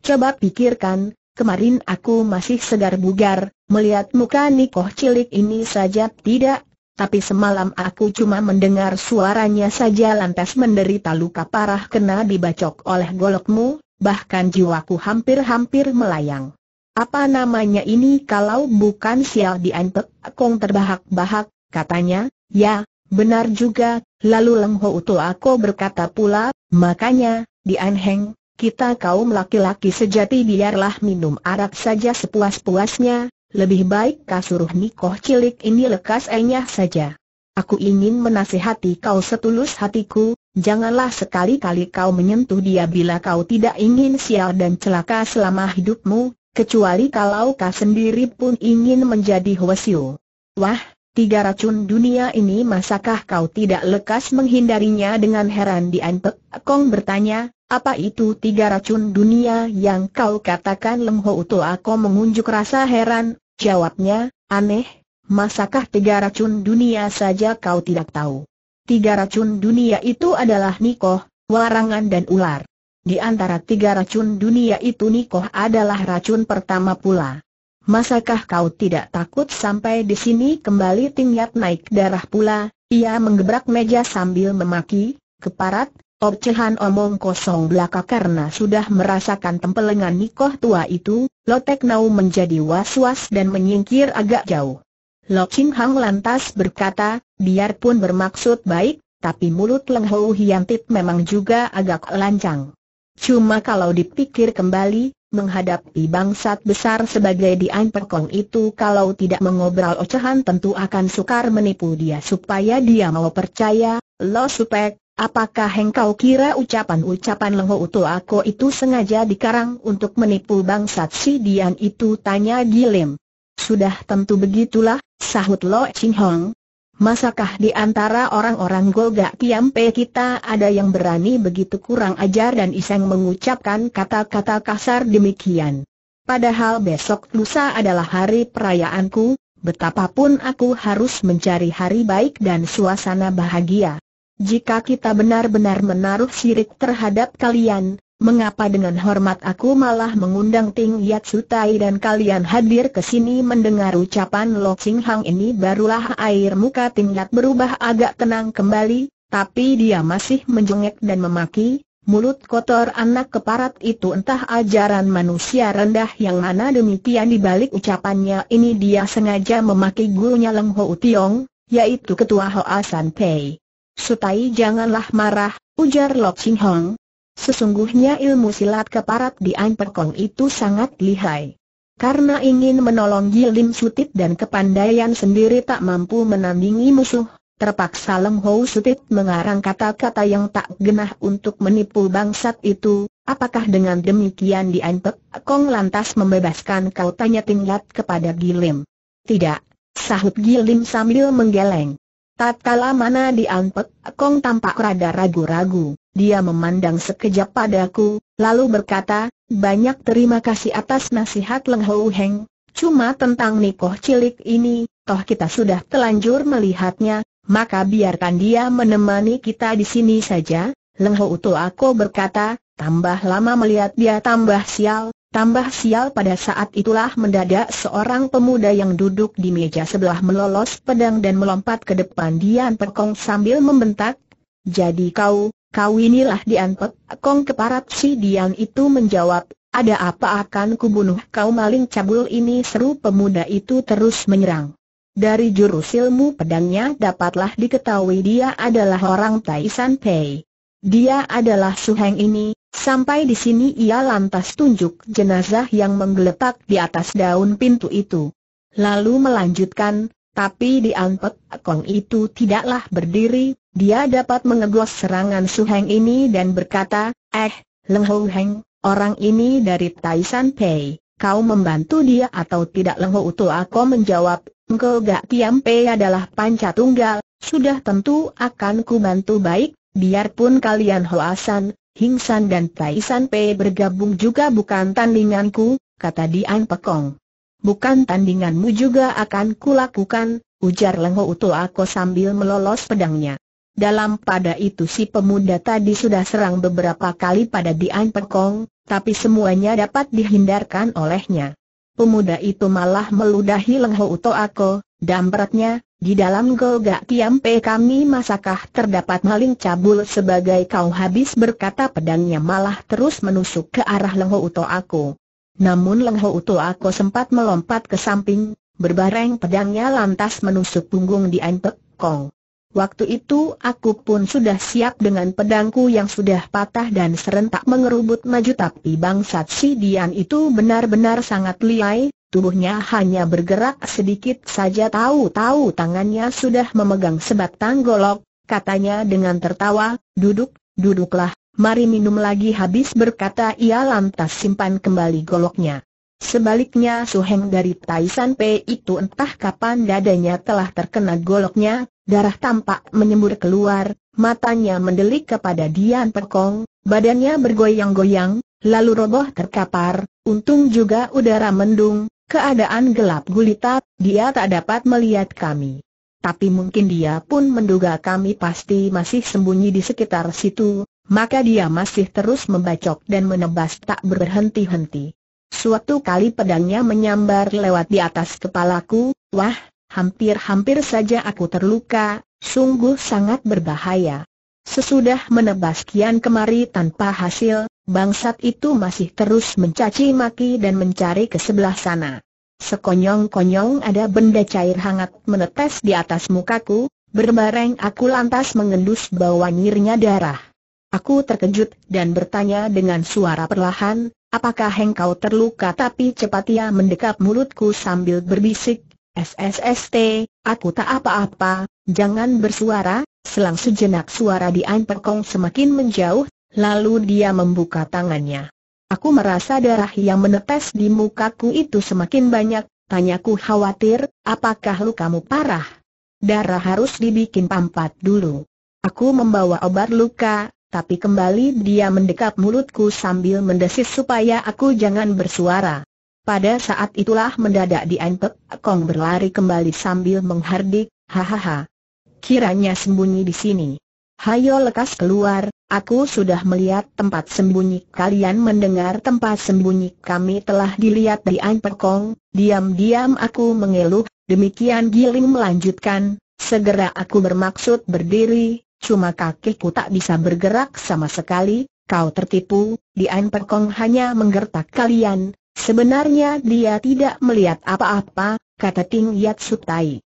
Speaker 1: Coba pikirkan, kemarin aku masih segar bugar, melihat muka Nikoh cilik ini saja tidak, tapi semalam aku cuma mendengar suaranya saja lantas menderita luka parah kena dibacok oleh golokmu, bahkan jiwaku hampir-hampir melayang. Apa namanya ini kalau bukan sial diantek, kong terbahak-bahak, katanya, ya, Benar juga, lalu Leng Ho Ako berkata pula, makanya, di Anheng, kita kaum laki-laki sejati biarlah minum arak saja sepuas-puasnya, lebih baik kasuruh nikoh cilik ini lekas enyah saja. Aku ingin menasihati kau setulus hatiku, janganlah sekali-kali kau menyentuh dia bila kau tidak ingin sial dan celaka selama hidupmu, kecuali kalau kau sendiri pun ingin menjadi Hwasyu. Wah, tiga racun dunia ini masakah kau tidak lekas menghindarinya dengan heran Di antek? Kong bertanya, apa itu tiga racun dunia yang kau katakan Lem Ho Aku mengunjuk rasa heran, jawabnya, aneh, masakah tiga racun dunia saja kau tidak tahu? Tiga racun dunia itu adalah Nikoh, Warangan dan Ular. Di antara tiga racun dunia itu Nikoh adalah racun pertama pula. Masakah kau tidak takut sampai di sini kembali tingkat naik darah pula? Ia menggebrak meja sambil memaki, keparat, Obcehan omong kosong belaka karena sudah merasakan tempelengan Nikoh tua itu, Lotek Nau menjadi was-was dan menyingkir agak jauh. Lo Ching Hang lantas berkata, biarpun bermaksud baik, tapi mulut Leng hiantip Hiantit memang juga agak lancang. Cuma kalau dipikir kembali, Menghadapi bangsat besar sebagai Dian Perkong itu kalau tidak mengobrol ocehan tentu akan sukar menipu dia supaya dia mau percaya, lo supek, apakah engkau kira ucapan-ucapan Lengho utuh aku itu sengaja dikarang untuk menipu bangsat si Dian itu tanya Gilim. Sudah tentu begitulah, sahut Lo Ching Hong, Masakah di antara orang-orang Golga Kiampe kita ada yang berani begitu kurang ajar dan iseng mengucapkan kata-kata kasar demikian? Padahal besok lusa adalah hari perayaanku, betapapun aku harus mencari hari baik dan suasana bahagia. Jika kita benar-benar menaruh sirik terhadap kalian, Mengapa dengan hormat aku malah mengundang Ting Yatsu Sutai dan kalian hadir ke sini mendengar ucapan Lo Ching Hang ini barulah air muka Ting Yat berubah agak tenang kembali, tapi dia masih menjengek dan memaki, mulut kotor anak keparat itu entah ajaran manusia rendah yang mana demikian dibalik ucapannya ini dia sengaja memaki gurunya Leng Ho Tiong, yaitu ketua Hoa San Pei. Sutai janganlah marah, ujar Lo Ching Hong, Sesungguhnya ilmu silat keparat di kong itu sangat lihai. Karena ingin menolong Gilim Sutit dan kepandaian sendiri tak mampu menandingi musuh, terpaksa Lem Hou Sutit mengarang kata-kata yang tak genah untuk menipu bangsat itu. Apakah dengan demikian di kong lantas membebaskan kau tanya tinglat kepada Gilim? Tidak, sahut Gilim sambil menggeleng. Tatkala mana di Angpek, Kong tampak rada ragu-ragu. Dia memandang sekejap padaku, lalu berkata, banyak terima kasih atas nasihat Leng Hou Heng, cuma tentang nikoh cilik ini, toh kita sudah telanjur melihatnya, maka biarkan dia menemani kita di sini saja. Leng Hou Tu aku berkata, tambah lama melihat dia tambah sial, tambah sial pada saat itulah mendadak seorang pemuda yang duduk di meja sebelah melolos pedang dan melompat ke depan Dian Perkong sambil membentak, jadi kau, Kau inilah diantep, kong keparat si Dian itu menjawab, ada apa akan kubunuh kau maling cabul ini seru pemuda itu terus menyerang. Dari jurus ilmu pedangnya dapatlah diketahui dia adalah orang Taisan Pei. Dia adalah Suheng ini, sampai di sini ia lantas tunjuk jenazah yang menggeletak di atas daun pintu itu. Lalu melanjutkan, tapi di Angpek Kong itu tidaklah berdiri, dia dapat mengegos serangan Su Suheng ini dan berkata, Eh, Leng Ho Heng, orang ini dari Taishan Pei, kau membantu dia atau tidak Leng Ho Utu aku menjawab, Engkau Gak Tiam Pei adalah panca tunggal, sudah tentu akan ku bantu baik, biarpun kalian Hoasan, Hingsan dan Taishan Pei bergabung juga bukan tandinganku, kata Dian Pekong bukan tandinganmu juga akan kulakukan, ujar Lengho Utoako sambil melolos pedangnya. Dalam pada itu si pemuda tadi sudah serang beberapa kali pada Dian Pekong, tapi semuanya dapat dihindarkan olehnya. Pemuda itu malah meludahi Lengho Utoako, Ako, beratnya di dalam golgak tiampe kami masakah terdapat maling cabul sebagai kau habis berkata pedangnya malah terus menusuk ke arah Lengho Utoako. Namun Leng Ho Ako sempat melompat ke samping, berbareng pedangnya lantas menusuk punggung di An Kong. Waktu itu aku pun sudah siap dengan pedangku yang sudah patah dan serentak mengerubut maju tapi bangsat si Dian itu benar-benar sangat liai, tubuhnya hanya bergerak sedikit saja tahu-tahu tangannya sudah memegang sebatang golok, katanya dengan tertawa, duduk, duduklah, mari minum lagi habis berkata ia lantas simpan kembali goloknya. Sebaliknya Suheng dari Taisan P itu entah kapan dadanya telah terkena goloknya, darah tampak menyembur keluar, matanya mendelik kepada Dian Perkong, badannya bergoyang-goyang, lalu roboh terkapar, untung juga udara mendung, keadaan gelap gulita, dia tak dapat melihat kami. Tapi mungkin dia pun menduga kami pasti masih sembunyi di sekitar situ, maka dia masih terus membacok dan menebas tak berhenti-henti. Suatu kali pedangnya menyambar lewat di atas kepalaku, wah, hampir-hampir saja aku terluka, sungguh sangat berbahaya. Sesudah menebas kian kemari tanpa hasil, bangsat itu masih terus mencaci maki dan mencari ke sebelah sana. Sekonyong-konyong ada benda cair hangat menetes di atas mukaku, berbareng aku lantas mengendus bau nyirnya darah. Aku terkejut dan bertanya dengan suara perlahan, apakah engkau terluka tapi cepat ia mendekap mulutku sambil berbisik, SSST, aku tak apa-apa, jangan bersuara, selang sejenak suara di Ampekong semakin menjauh, lalu dia membuka tangannya. Aku merasa darah yang menetes di mukaku itu semakin banyak, tanyaku khawatir, apakah lukamu parah? Darah harus dibikin pampat dulu. Aku membawa obat luka, tapi kembali dia mendekap mulutku sambil mendesis supaya aku jangan bersuara. Pada saat itulah mendadak Dian Kong berlari kembali sambil menghardik, hahaha. Kiranya sembunyi di sini. Hayo lekas keluar, aku sudah melihat tempat sembunyi kalian mendengar tempat sembunyi kami telah dilihat di Kong, diam-diam aku mengeluh, demikian Giling melanjutkan, segera aku bermaksud berdiri, cuma kakiku tak bisa bergerak sama sekali, kau tertipu, Dian Perkong hanya menggertak kalian, sebenarnya dia tidak melihat apa-apa, kata Ting Yat Sutai.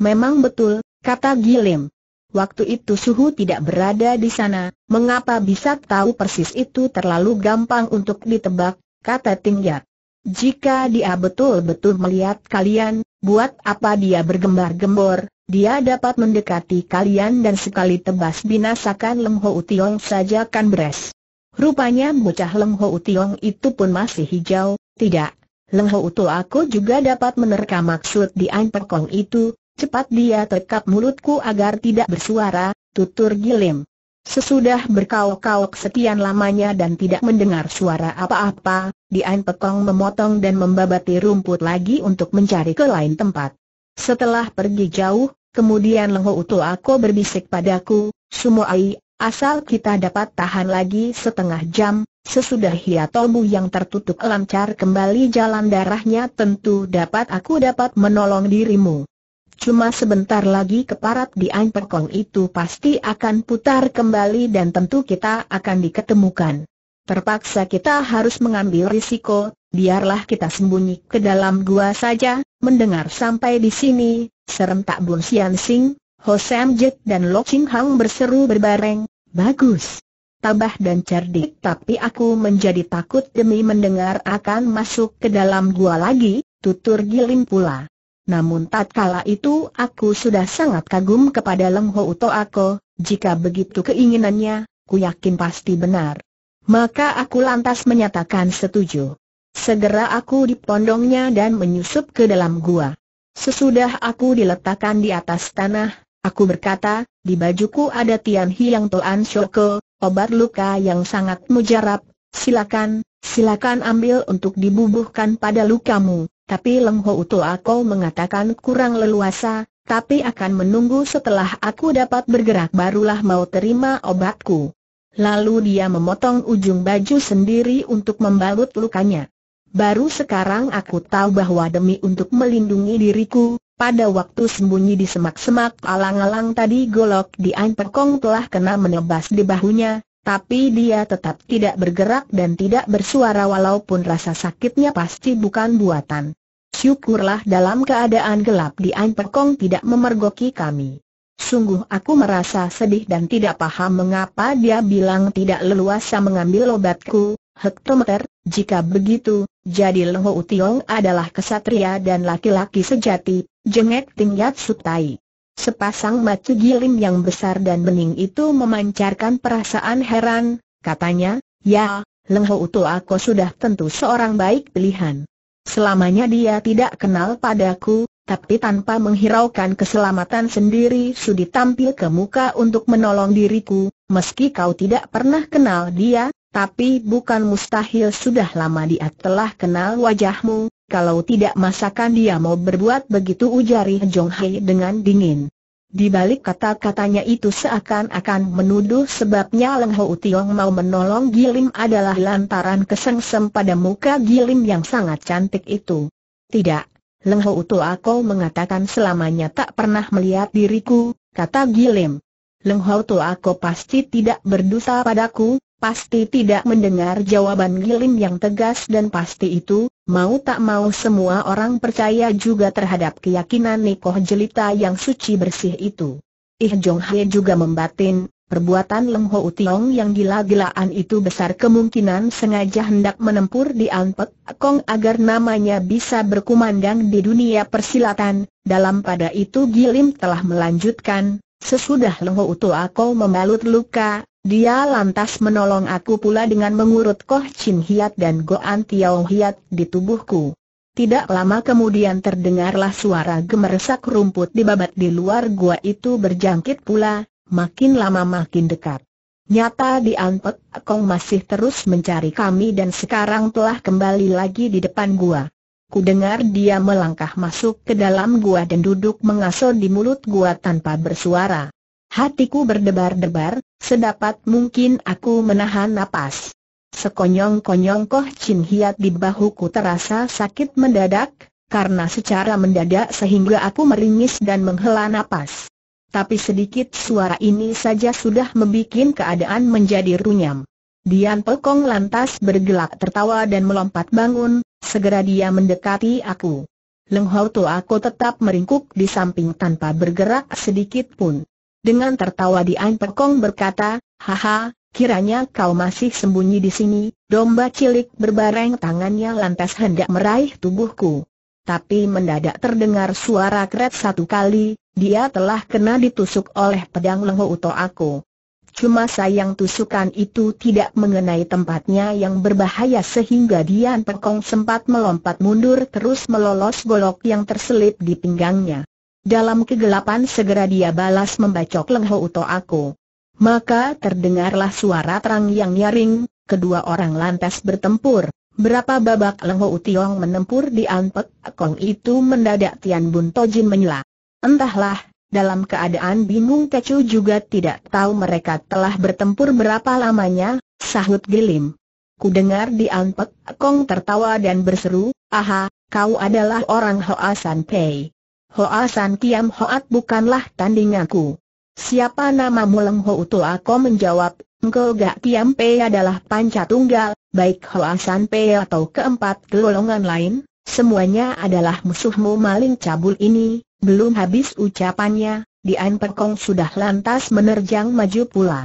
Speaker 1: Memang betul, kata Gilim. Waktu itu Suhu tidak berada di sana, mengapa bisa tahu persis itu terlalu gampang untuk ditebak, kata Ting Yat. Jika dia betul-betul melihat kalian, buat apa dia bergembar-gembor, dia dapat mendekati kalian dan sekali tebas binasakan leng Ho Tiong saja kan beres. Rupanya bocah leng Ho Tiong itu pun masih hijau, tidak. Leng Ho tu aku juga dapat menerka maksud di perkong itu, cepat dia tekap mulutku agar tidak bersuara, tutur Gilim. Sesudah berkauk-kauk sekian lamanya dan tidak mendengar suara apa-apa, Dian Pekong memotong dan membabati rumput lagi untuk mencari ke lain tempat. Setelah pergi jauh, Kemudian Leho utuh aku berbisik padaku, Sumoai, asal kita dapat tahan lagi setengah jam, sesudah hiatomu yang tertutup lancar kembali jalan darahnya tentu dapat aku dapat menolong dirimu. Cuma sebentar lagi keparat di Angperkong itu pasti akan putar kembali dan tentu kita akan diketemukan. Terpaksa kita harus mengambil risiko, biarlah kita sembunyi ke dalam gua saja, mendengar sampai di sini, serentak Bun Sian Sing, Ho Sam Jit dan Lok Ching Hang berseru berbareng, bagus. Tabah dan cerdik tapi aku menjadi takut demi mendengar akan masuk ke dalam gua lagi, tutur Gilim pula. Namun tatkala itu aku sudah sangat kagum kepada Leng Ho Uto Ako, jika begitu keinginannya, ku yakin pasti benar. Maka aku lantas menyatakan setuju. Segera aku dipondongnya dan menyusup ke dalam gua. Sesudah aku diletakkan di atas tanah, aku berkata, di bajuku ada Tian Hiang Toan Shoko, obat luka yang sangat mujarab, silakan, silakan ambil untuk dibubuhkan pada lukamu, tapi Leng Ho Uto mengatakan kurang leluasa, tapi akan menunggu setelah aku dapat bergerak barulah mau terima obatku. Lalu dia memotong ujung baju sendiri untuk membalut lukanya. Baru sekarang aku tahu bahwa demi untuk melindungi diriku, pada waktu sembunyi di semak-semak alang-alang tadi golok di Anpekong telah kena menebas di bahunya, tapi dia tetap tidak bergerak dan tidak bersuara walaupun rasa sakitnya pasti bukan buatan. Syukurlah dalam keadaan gelap di Anpekong tidak memergoki kami. Sungguh aku merasa sedih dan tidak paham mengapa dia bilang tidak leluasa mengambil obatku, hektometer, jika begitu, jadi Lo Tiong adalah kesatria dan laki-laki sejati, jengek Yat Sutai. Sepasang mata gilim yang besar dan bening itu memancarkan perasaan heran, katanya, ya, Leng Ho aku sudah tentu seorang baik pilihan. Selamanya dia tidak kenal padaku, tapi tanpa menghiraukan keselamatan sendiri sudi tampil ke muka untuk menolong diriku, meski kau tidak pernah kenal dia, tapi bukan mustahil sudah lama dia telah kenal wajahmu, kalau tidak masakan dia mau berbuat begitu ujari Jong Hai dengan dingin. Di balik kata-katanya itu seakan-akan menuduh sebabnya Leng Ho Tiong mau menolong Gilim adalah lantaran kesengsem pada muka Gilim yang sangat cantik itu. Tidak, Leng Ho aku mengatakan selamanya tak pernah melihat diriku, kata Gilim. Leng Ho aku pasti tidak berdosa padaku, pasti tidak mendengar jawaban Gilim yang tegas dan pasti itu, mau tak mau semua orang percaya juga terhadap keyakinan Nikoh Jelita yang suci bersih itu. Ih Jong Hye juga membatin, perbuatan Leng Ho Tiong yang gila-gilaan itu besar kemungkinan sengaja hendak menempur di Anpek Kong agar namanya bisa berkumandang di dunia persilatan, dalam pada itu Gilim telah melanjutkan, sesudah Leng Ho Tua membalut luka, dia lantas menolong aku pula dengan mengurut Koh Chin Hiat dan Goan Tiao Hiat di tubuhku. Tidak lama kemudian terdengarlah suara gemeresak rumput di babat di luar gua itu berjangkit pula, makin lama makin dekat. Nyata di Anpek, Kong masih terus mencari kami dan sekarang telah kembali lagi di depan gua. Ku dengar dia melangkah masuk ke dalam gua dan duduk mengaso di mulut gua tanpa bersuara. Hatiku berdebar-debar, Sedapat mungkin aku menahan napas. Sekonyong-konyong Koh Chin Hiat di bahuku terasa sakit mendadak, karena secara mendadak sehingga aku meringis dan menghela napas. Tapi sedikit suara ini saja sudah membuat keadaan menjadi runyam. Dian Pekong lantas bergelak tertawa dan melompat bangun, segera dia mendekati aku. Leng tu aku tetap meringkuk di samping tanpa bergerak sedikit pun. Dengan tertawa Dian Perkong berkata, Haha, kiranya kau masih sembunyi di sini, domba cilik berbareng tangannya lantas hendak meraih tubuhku. Tapi mendadak terdengar suara kret satu kali, dia telah kena ditusuk oleh pedang lengho uto aku. Cuma sayang tusukan itu tidak mengenai tempatnya yang berbahaya sehingga Dian Perkong sempat melompat mundur terus melolos golok yang terselip di pinggangnya. Dalam kegelapan segera dia balas membacok lengho Uto aku. Maka terdengarlah suara terang yang nyaring, kedua orang lantas bertempur. Berapa babak lengho Utiong menempur di Anpek Kong itu mendadak Tian Bun Tojin menyela. Entahlah, dalam keadaan bingung Kecu juga tidak tahu mereka telah bertempur berapa lamanya, sahut Gilim. Ku dengar di Anpek Kong tertawa dan berseru, aha, kau adalah orang Hoa San Pei. Hoa San Tiam Hoat bukanlah tandinganku. Siapa namamu Leng Ho Utu Ko menjawab, Engkau Gak Tiam Pe adalah panca tunggal, baik Hoa San Pe atau keempat golongan lain, semuanya adalah musuhmu maling cabul ini, belum habis ucapannya, Dian Perkong sudah lantas menerjang maju pula.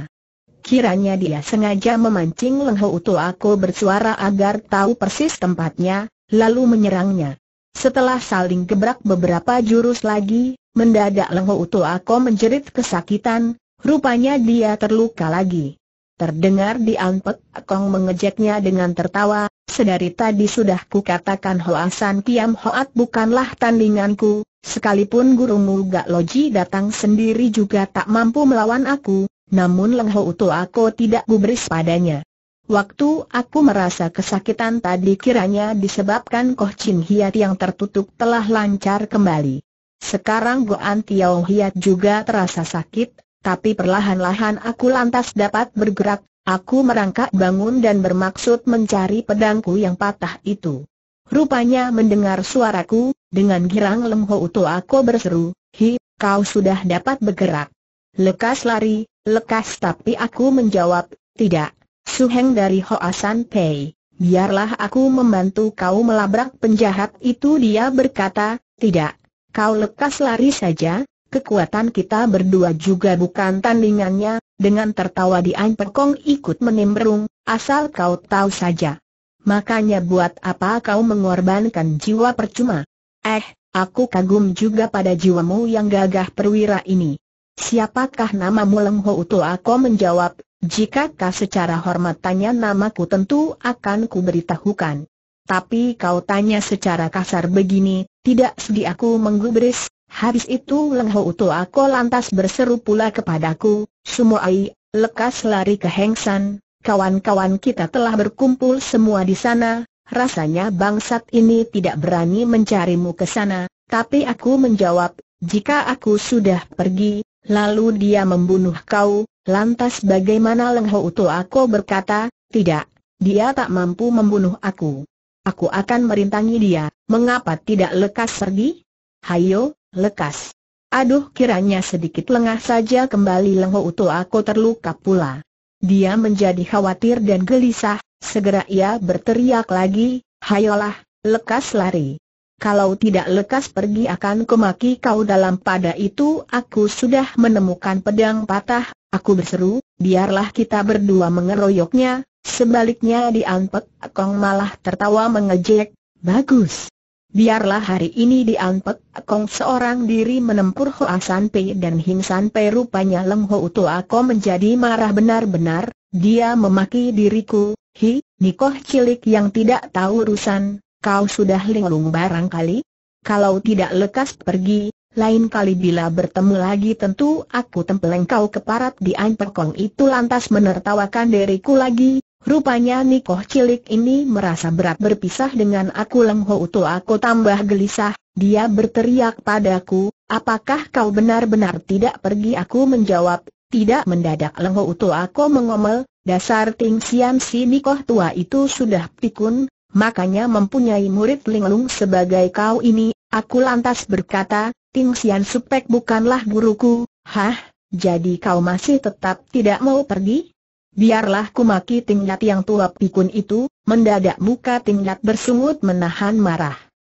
Speaker 1: Kiranya dia sengaja memancing Leng Ho Utu aku bersuara agar tahu persis tempatnya, lalu menyerangnya. Setelah saling gebrak beberapa jurus lagi, mendadak Lengho Uto Ako menjerit kesakitan, rupanya dia terluka lagi. Terdengar di Anpek Kong mengejeknya dengan tertawa, sedari tadi sudah ku katakan, kukatakan Hoasan Kiam Hoat bukanlah tandinganku, sekalipun gurumu Gak Loji datang sendiri juga tak mampu melawan aku, namun Lengho Uto Ako tidak gubris padanya. Waktu aku merasa kesakitan tadi kiranya disebabkan Koh Chin Hiat yang tertutup telah lancar kembali. Sekarang Goan Tiao Hiat juga terasa sakit, tapi perlahan-lahan aku lantas dapat bergerak, aku merangkak bangun dan bermaksud mencari pedangku yang patah itu. Rupanya mendengar suaraku, dengan girang ho utu aku berseru, Hi, kau sudah dapat bergerak. Lekas lari, lekas tapi aku menjawab, tidak, Suheng dari Hoa San Pei. Biarlah aku membantu kau melabrak penjahat itu dia berkata, tidak, kau lekas lari saja, kekuatan kita berdua juga bukan tandingannya, dengan tertawa Dian Perkong ikut menimbrung, asal kau tahu saja. Makanya buat apa kau mengorbankan jiwa percuma? Eh, aku kagum juga pada jiwamu yang gagah perwira ini. Siapakah namamu Leng Ho Uto? Aku menjawab, jika kau secara hormat tanya namaku tentu akan kuberitahukan. Tapi kau tanya secara kasar begini, tidak sedi aku menggubris, habis itu lengho utuh aku lantas berseru pula kepadaku, semua ai, lekas lari ke Hengsan, kawan-kawan kita telah berkumpul semua di sana, rasanya bangsat ini tidak berani mencarimu ke sana, tapi aku menjawab, jika aku sudah pergi, lalu dia membunuh kau, Lantas bagaimana Leng Ho Uto Ako berkata, tidak, dia tak mampu membunuh aku. Aku akan merintangi dia, mengapa tidak lekas pergi? Hayo, lekas. Aduh kiranya sedikit lengah saja kembali Leng Ho Uto Ako terluka pula. Dia menjadi khawatir dan gelisah, segera ia berteriak lagi, hayolah, lekas lari. Kalau tidak lekas pergi akan kemaki kau dalam pada itu aku sudah menemukan pedang patah, Aku berseru, biarlah kita berdua mengeroyoknya, sebaliknya di Anpek Kong malah tertawa mengejek, bagus. Biarlah hari ini di Anpek Kong seorang diri menempur Hoa San Pei dan Hing San Pei rupanya Leng Ho Tua Ako menjadi marah benar-benar, dia memaki diriku, hi, Nikoh cilik yang tidak tahu urusan, kau sudah linglung barangkali? Kalau tidak lekas pergi, lain kali bila bertemu lagi tentu aku tempeleng kau ke parat di Anpekong itu lantas menertawakan diriku lagi. Rupanya Nikoh cilik ini merasa berat berpisah dengan aku Leng Ho Utu aku tambah gelisah, dia berteriak padaku, apakah kau benar-benar tidak pergi aku menjawab, tidak mendadak Leng Ho Utu aku mengomel, dasar Ting siam si Nikoh tua itu sudah pikun, makanya mempunyai murid linglung sebagai kau ini, aku lantas berkata, Ping Sian Supek bukanlah guruku, hah, jadi kau masih tetap tidak mau pergi? Biarlah ku maki tingkat yang tua pikun itu, mendadak muka tingkat bersungut menahan marah.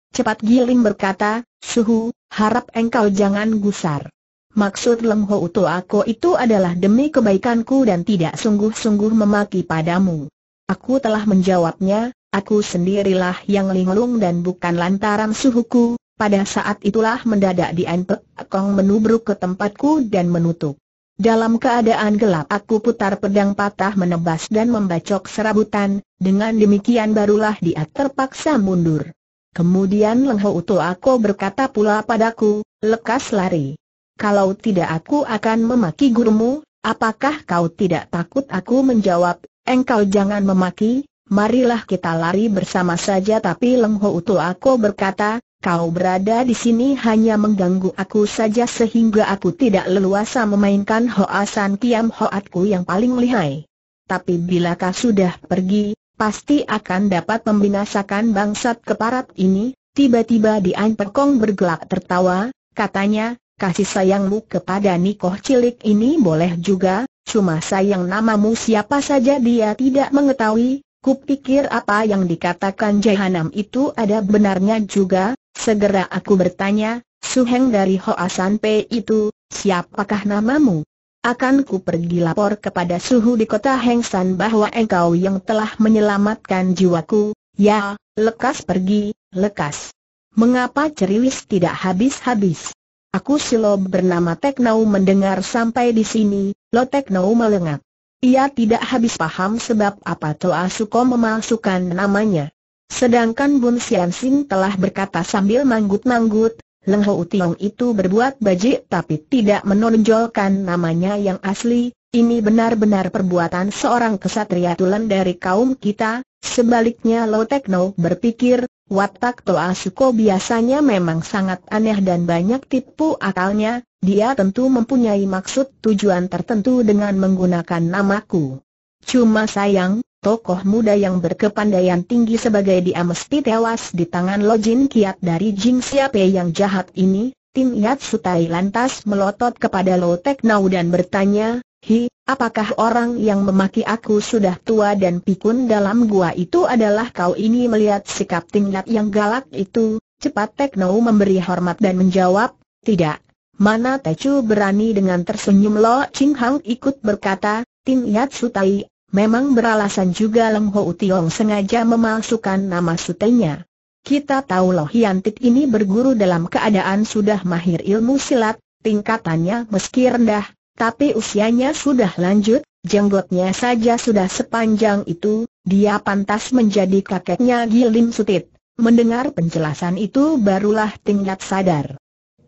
Speaker 1: Cepat Giling berkata, Suhu, harap engkau jangan gusar. Maksud Lem Ho aku itu adalah demi kebaikanku dan tidak sungguh-sungguh memaki padamu. Aku telah menjawabnya, aku sendirilah yang linglung dan bukan lantaran suhuku, pada saat itulah mendadak Dian Kong menubruk ke tempatku dan menutup. Dalam keadaan gelap aku putar pedang patah menebas dan membacok serabutan, dengan demikian barulah dia terpaksa mundur. Kemudian Leng Ho Uto Ako berkata pula padaku, lekas lari. Kalau tidak aku akan memaki gurumu, apakah kau tidak takut aku menjawab, engkau jangan memaki, marilah kita lari bersama saja tapi Leng Ho Uto Ako berkata, kau berada di sini hanya mengganggu aku saja sehingga aku tidak leluasa memainkan Hoasan Kiam Hoatku yang paling lihai. Tapi bila kau sudah pergi, pasti akan dapat membinasakan bangsat keparat ini. Tiba-tiba Dian Perkong bergelak tertawa, katanya, kasih sayangmu kepada Nikoh cilik ini boleh juga, cuma sayang namamu siapa saja dia tidak mengetahui, kupikir apa yang dikatakan Jahanam itu ada benarnya juga, Segera aku bertanya, Suheng dari Hoasan P itu, siapakah namamu? Akan ku pergi lapor kepada suhu di kota Hengsan bahwa engkau yang telah menyelamatkan jiwaku, ya, lekas pergi, lekas. Mengapa ceriwis tidak habis-habis? Aku silob bernama Teknau mendengar sampai di sini, Lo Teknau melengak. Ia tidak habis paham sebab apa Toa Suko memalsukan namanya. Sedangkan Bun Sian Sing telah berkata sambil manggut-manggut, Leng Ho Tiong itu berbuat bajik tapi tidak menonjolkan namanya yang asli, ini benar-benar perbuatan seorang kesatria tulen dari kaum kita, sebaliknya Lo Tekno berpikir, watak Toa Suko biasanya memang sangat aneh dan banyak tipu akalnya, dia tentu mempunyai maksud tujuan tertentu dengan menggunakan namaku. Cuma sayang, tokoh muda yang berkepandaian tinggi sebagai dia mesti tewas di tangan Lojin Kiat dari Jing Siapa yang jahat ini, Tim Yatsu Sutai lantas melotot kepada Lo Tek Nau dan bertanya, Hi, apakah orang yang memaki aku sudah tua dan pikun dalam gua itu adalah kau ini melihat sikap Tim Yat yang galak itu? Cepat Tek Nau memberi hormat dan menjawab, tidak. Mana Tecu berani dengan tersenyum Lo Ching Hang ikut berkata, Tim Yat Sutai, Memang beralasan juga Leng Ho Tiong sengaja memalsukan nama sutenya. Kita tahu Loh Yantik ini berguru dalam keadaan sudah mahir ilmu silat, tingkatannya meski rendah, tapi usianya sudah lanjut, jenggotnya saja sudah sepanjang itu, dia pantas menjadi kakeknya Gilim Sutit. Mendengar penjelasan itu barulah tingkat sadar.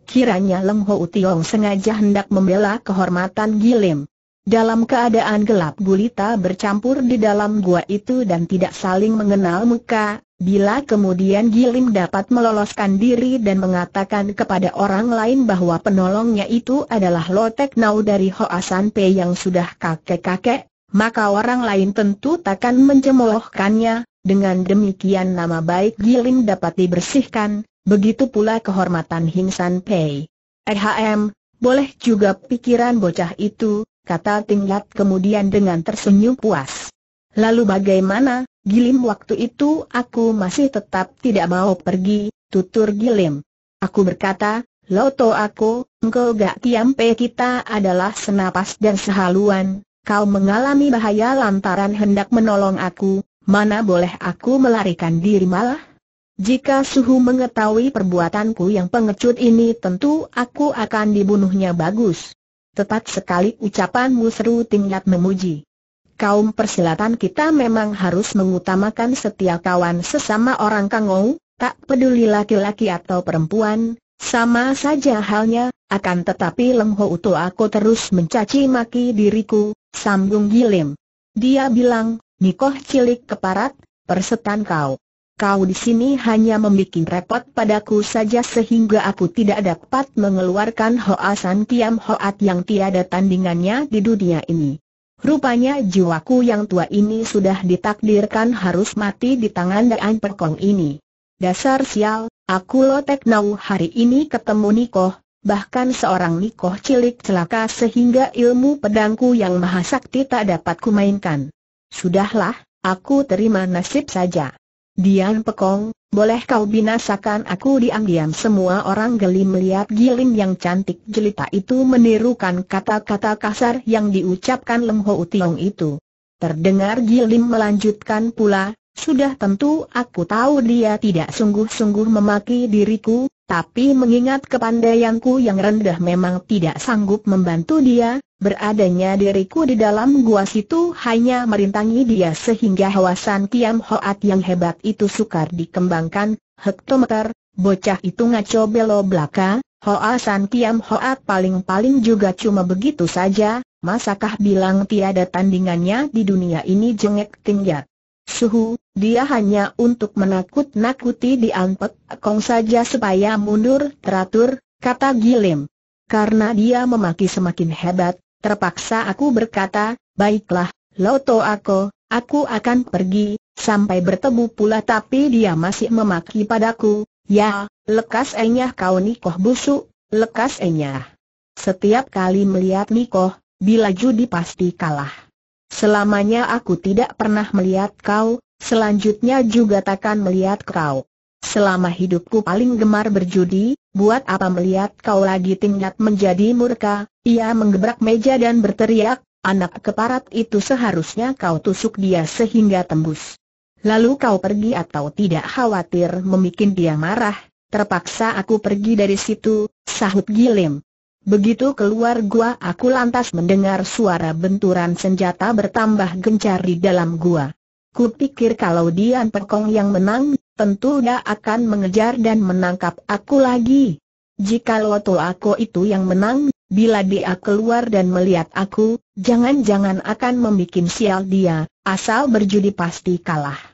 Speaker 1: Kiranya Leng Ho Tiong sengaja hendak membela kehormatan Gilim. Dalam keadaan gelap gulita bercampur di dalam gua itu dan tidak saling mengenal muka, bila kemudian Gilim dapat meloloskan diri dan mengatakan kepada orang lain bahwa penolongnya itu adalah Lotek Nau dari Hoasan P yang sudah kakek-kakek, maka orang lain tentu takkan mencemoohkannya, dengan demikian nama baik Gilim dapat dibersihkan, begitu pula kehormatan Hingsan Pei. EHM, boleh juga pikiran bocah itu, kata Tinglat kemudian dengan tersenyum puas. Lalu bagaimana, Gilim waktu itu aku masih tetap tidak mau pergi, tutur Gilim. Aku berkata, Loto aku, engkau gak tiampe kita adalah senapas dan sehaluan, kau mengalami bahaya lantaran hendak menolong aku, mana boleh aku melarikan diri malah? Jika suhu mengetahui perbuatanku yang pengecut ini tentu aku akan dibunuhnya bagus. Tepat sekali ucapanmu seru tingkat memuji. Kaum persilatan kita memang harus mengutamakan setia kawan sesama orang kangou, tak peduli laki-laki atau perempuan, sama saja halnya, akan tetapi Leng Ho Uto aku terus mencaci maki diriku, sambung gilim. Dia bilang, Nikoh cilik keparat, persetan kau. Kau di sini hanya membuat repot padaku saja sehingga aku tidak dapat mengeluarkan Hoasan Kiam Hoat yang tiada tandingannya di dunia ini. Rupanya jiwaku yang tua ini sudah ditakdirkan harus mati di tangan Daan Perkong ini. Dasar sial, aku lo teknau hari ini ketemu Nikoh, bahkan seorang Nikoh cilik celaka sehingga ilmu pedangku yang mahasakti tak dapat kumainkan. Sudahlah, aku terima nasib saja. Dian Pekong, boleh kau binasakan aku diam-diam semua orang geli melihat Giling yang cantik jelita itu menirukan kata-kata kasar yang diucapkan Lem Ho Tiong itu. Terdengar Giling melanjutkan pula, sudah tentu aku tahu dia tidak sungguh-sungguh memaki diriku, tapi mengingat kepandaianku yang rendah memang tidak sanggup membantu dia, beradanya diriku di dalam gua situ hanya merintangi dia sehingga hawasan Kiam Hoat yang hebat itu sukar dikembangkan, hektometer, bocah itu ngaco belo belaka, Hoasan Kiam Hoat paling-paling juga cuma begitu saja, masakah bilang tiada tandingannya di dunia ini jengek tinggal? Suhu, dia hanya untuk menakut-nakuti Dianpek Kong saja supaya mundur teratur, kata Gilim. Karena dia memaki semakin hebat, terpaksa aku berkata, baiklah, Loto aku, aku akan pergi, sampai bertemu pula tapi dia masih memaki padaku, ya, lekas enyah kau nikoh busuk, lekas enyah. Setiap kali melihat nikoh, bila judi pasti kalah. Selamanya aku tidak pernah melihat kau, selanjutnya juga takkan melihat kau. Selama hidupku paling gemar berjudi, buat apa melihat kau lagi tingkat menjadi murka, ia menggebrak meja dan berteriak, anak keparat itu seharusnya kau tusuk dia sehingga tembus. Lalu kau pergi atau tidak khawatir memikin dia marah, terpaksa aku pergi dari situ, sahut Gilim. Begitu keluar gua aku lantas mendengar suara benturan senjata bertambah gencar di dalam gua. Kupikir kalau Dian Pekong yang menang, tentu dia akan mengejar dan menangkap aku lagi. Jika loto aku itu yang menang, bila dia keluar dan melihat aku, jangan-jangan akan membuat sial dia, asal berjudi pasti kalah.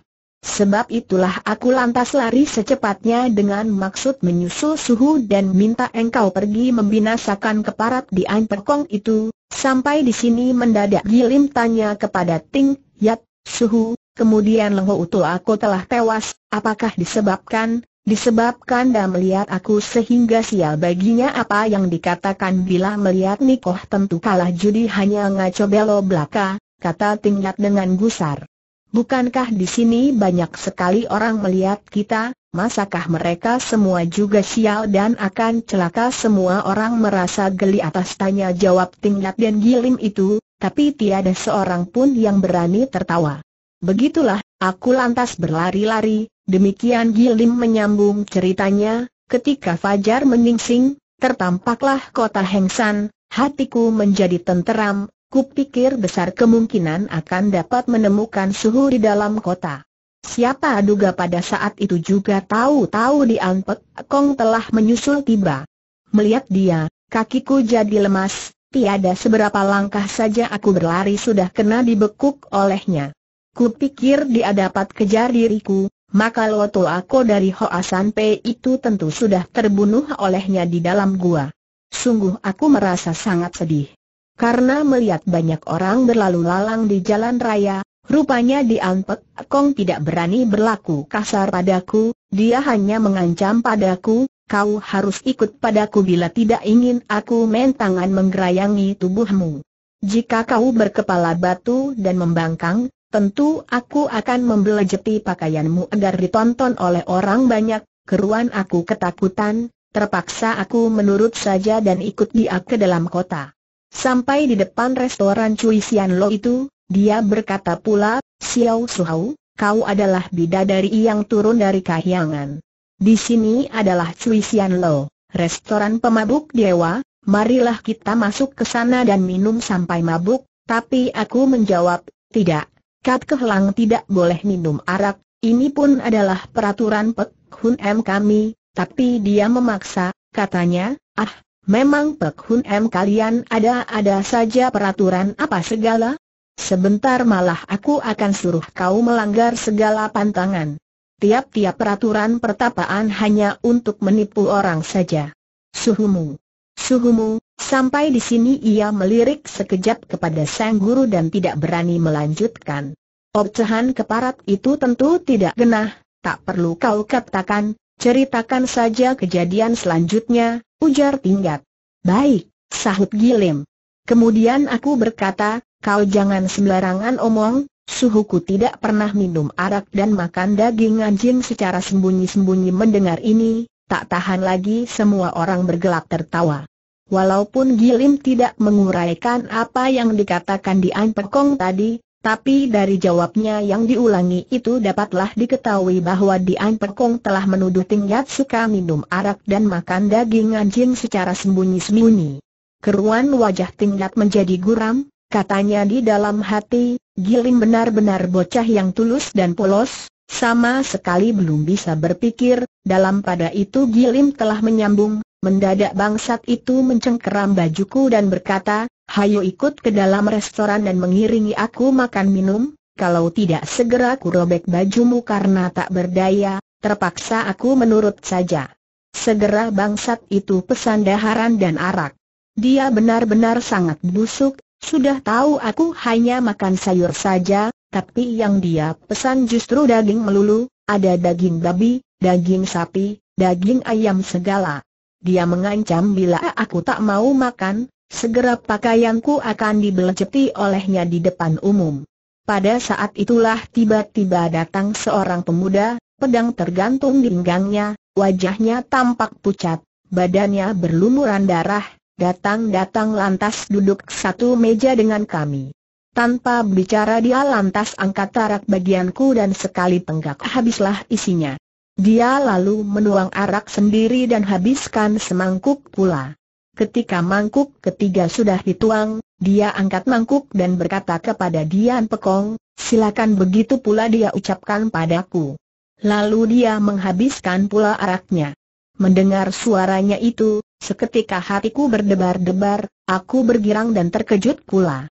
Speaker 1: Sebab itulah aku lantas lari secepatnya dengan maksud menyusul suhu dan minta engkau pergi membinasakan keparat di Perkong itu. Sampai di sini mendadak Gilim tanya kepada Ting Yat, suhu, kemudian Lengho Utul aku telah tewas, apakah disebabkan? Disebabkan dan melihat aku sehingga sial baginya apa yang dikatakan bila melihat Nikoh tentu kalah judi hanya ngaco belo belaka, kata Ting Yat dengan gusar. Bukankah di sini banyak sekali orang melihat kita, masakah mereka semua juga sial dan akan celaka semua orang merasa geli atas tanya jawab tingkat dan gilim itu, tapi tiada seorang pun yang berani tertawa. Begitulah, aku lantas berlari-lari, demikian gilim menyambung ceritanya, ketika Fajar meningsing, tertampaklah kota Hengsan, hatiku menjadi tenteram, Kupikir besar kemungkinan akan dapat menemukan suhu di dalam kota. Siapa duga pada saat itu juga tahu-tahu di Anpek, Kong telah menyusul tiba. Melihat dia, kakiku jadi lemas, tiada seberapa langkah saja aku berlari sudah kena dibekuk olehnya. Kupikir dia dapat kejar diriku, maka loto aku dari Hoasan Pei itu tentu sudah terbunuh olehnya di dalam gua. Sungguh aku merasa sangat sedih. Karena melihat banyak orang berlalu lalang di jalan raya, rupanya di Pek Kong tidak berani berlaku kasar padaku, dia hanya mengancam padaku, kau harus ikut padaku bila tidak ingin aku mentangan menggerayangi tubuhmu. Jika kau berkepala batu dan membangkang, tentu aku akan membelejeti pakaianmu agar ditonton oleh orang banyak, keruan aku ketakutan, terpaksa aku menurut saja dan ikut dia ke dalam kota. Sampai di depan restoran Cui Sian Lo itu, dia berkata pula, Xiao Hao, kau adalah bidadari yang turun dari kahyangan. Di sini adalah Cui Sian Lo, restoran pemabuk dewa, marilah kita masuk ke sana dan minum sampai mabuk, tapi aku menjawab, tidak, Kat Kehlang tidak boleh minum arak, ini pun adalah peraturan Pek Hun M kami, tapi dia memaksa, katanya, ah, Memang Pek Hun M kalian ada-ada saja peraturan apa segala? Sebentar malah aku akan suruh kau melanggar segala pantangan. Tiap-tiap peraturan pertapaan hanya untuk menipu orang saja. Suhumu. Suhumu, sampai di sini ia melirik sekejap kepada sang guru dan tidak berani melanjutkan. Obcehan keparat itu tentu tidak genah, tak perlu kau katakan, ceritakan saja kejadian selanjutnya, Ujar tingkat. Baik, sahut Gilim. Kemudian aku berkata, kau jangan sembarangan omong, suhuku tidak pernah minum arak dan makan daging anjing secara sembunyi-sembunyi mendengar ini, tak tahan lagi semua orang bergelak tertawa. Walaupun Gilim tidak menguraikan apa yang dikatakan di Anpekong tadi, tapi dari jawabnya yang diulangi itu dapatlah diketahui bahwa Dian Pekong telah menuduh Yat suka minum arak dan makan daging anjing secara sembunyi-sembunyi. Keruan wajah Yat menjadi guram, katanya di dalam hati, Giling benar-benar bocah yang tulus dan polos, sama sekali belum bisa berpikir, dalam pada itu Gilim telah menyambung, mendadak bangsat itu mencengkeram bajuku dan berkata, Hayo ikut ke dalam restoran dan mengiringi aku makan minum, kalau tidak segera ku robek bajumu karena tak berdaya, terpaksa aku menurut saja. Segera bangsat itu pesan daharan dan arak. Dia benar-benar sangat busuk, sudah tahu aku hanya makan sayur saja, tapi yang dia pesan justru daging melulu, ada daging babi, daging sapi, daging ayam segala. Dia mengancam bila aku tak mau makan, Segera pakaianku akan dibelejeti olehnya di depan umum. Pada saat itulah tiba-tiba datang seorang pemuda, pedang tergantung di pinggangnya, wajahnya tampak pucat, badannya berlumuran darah, datang-datang lantas duduk satu meja dengan kami. Tanpa bicara dia lantas angkat arak bagianku dan sekali tenggak habislah isinya. Dia lalu menuang arak sendiri dan habiskan semangkuk pula. Ketika mangkuk ketiga sudah dituang, dia angkat mangkuk dan berkata kepada Dian Pekong, silakan begitu pula dia ucapkan padaku. Lalu dia menghabiskan pula araknya. Mendengar suaranya itu, seketika hatiku berdebar-debar, aku bergirang dan terkejut pula.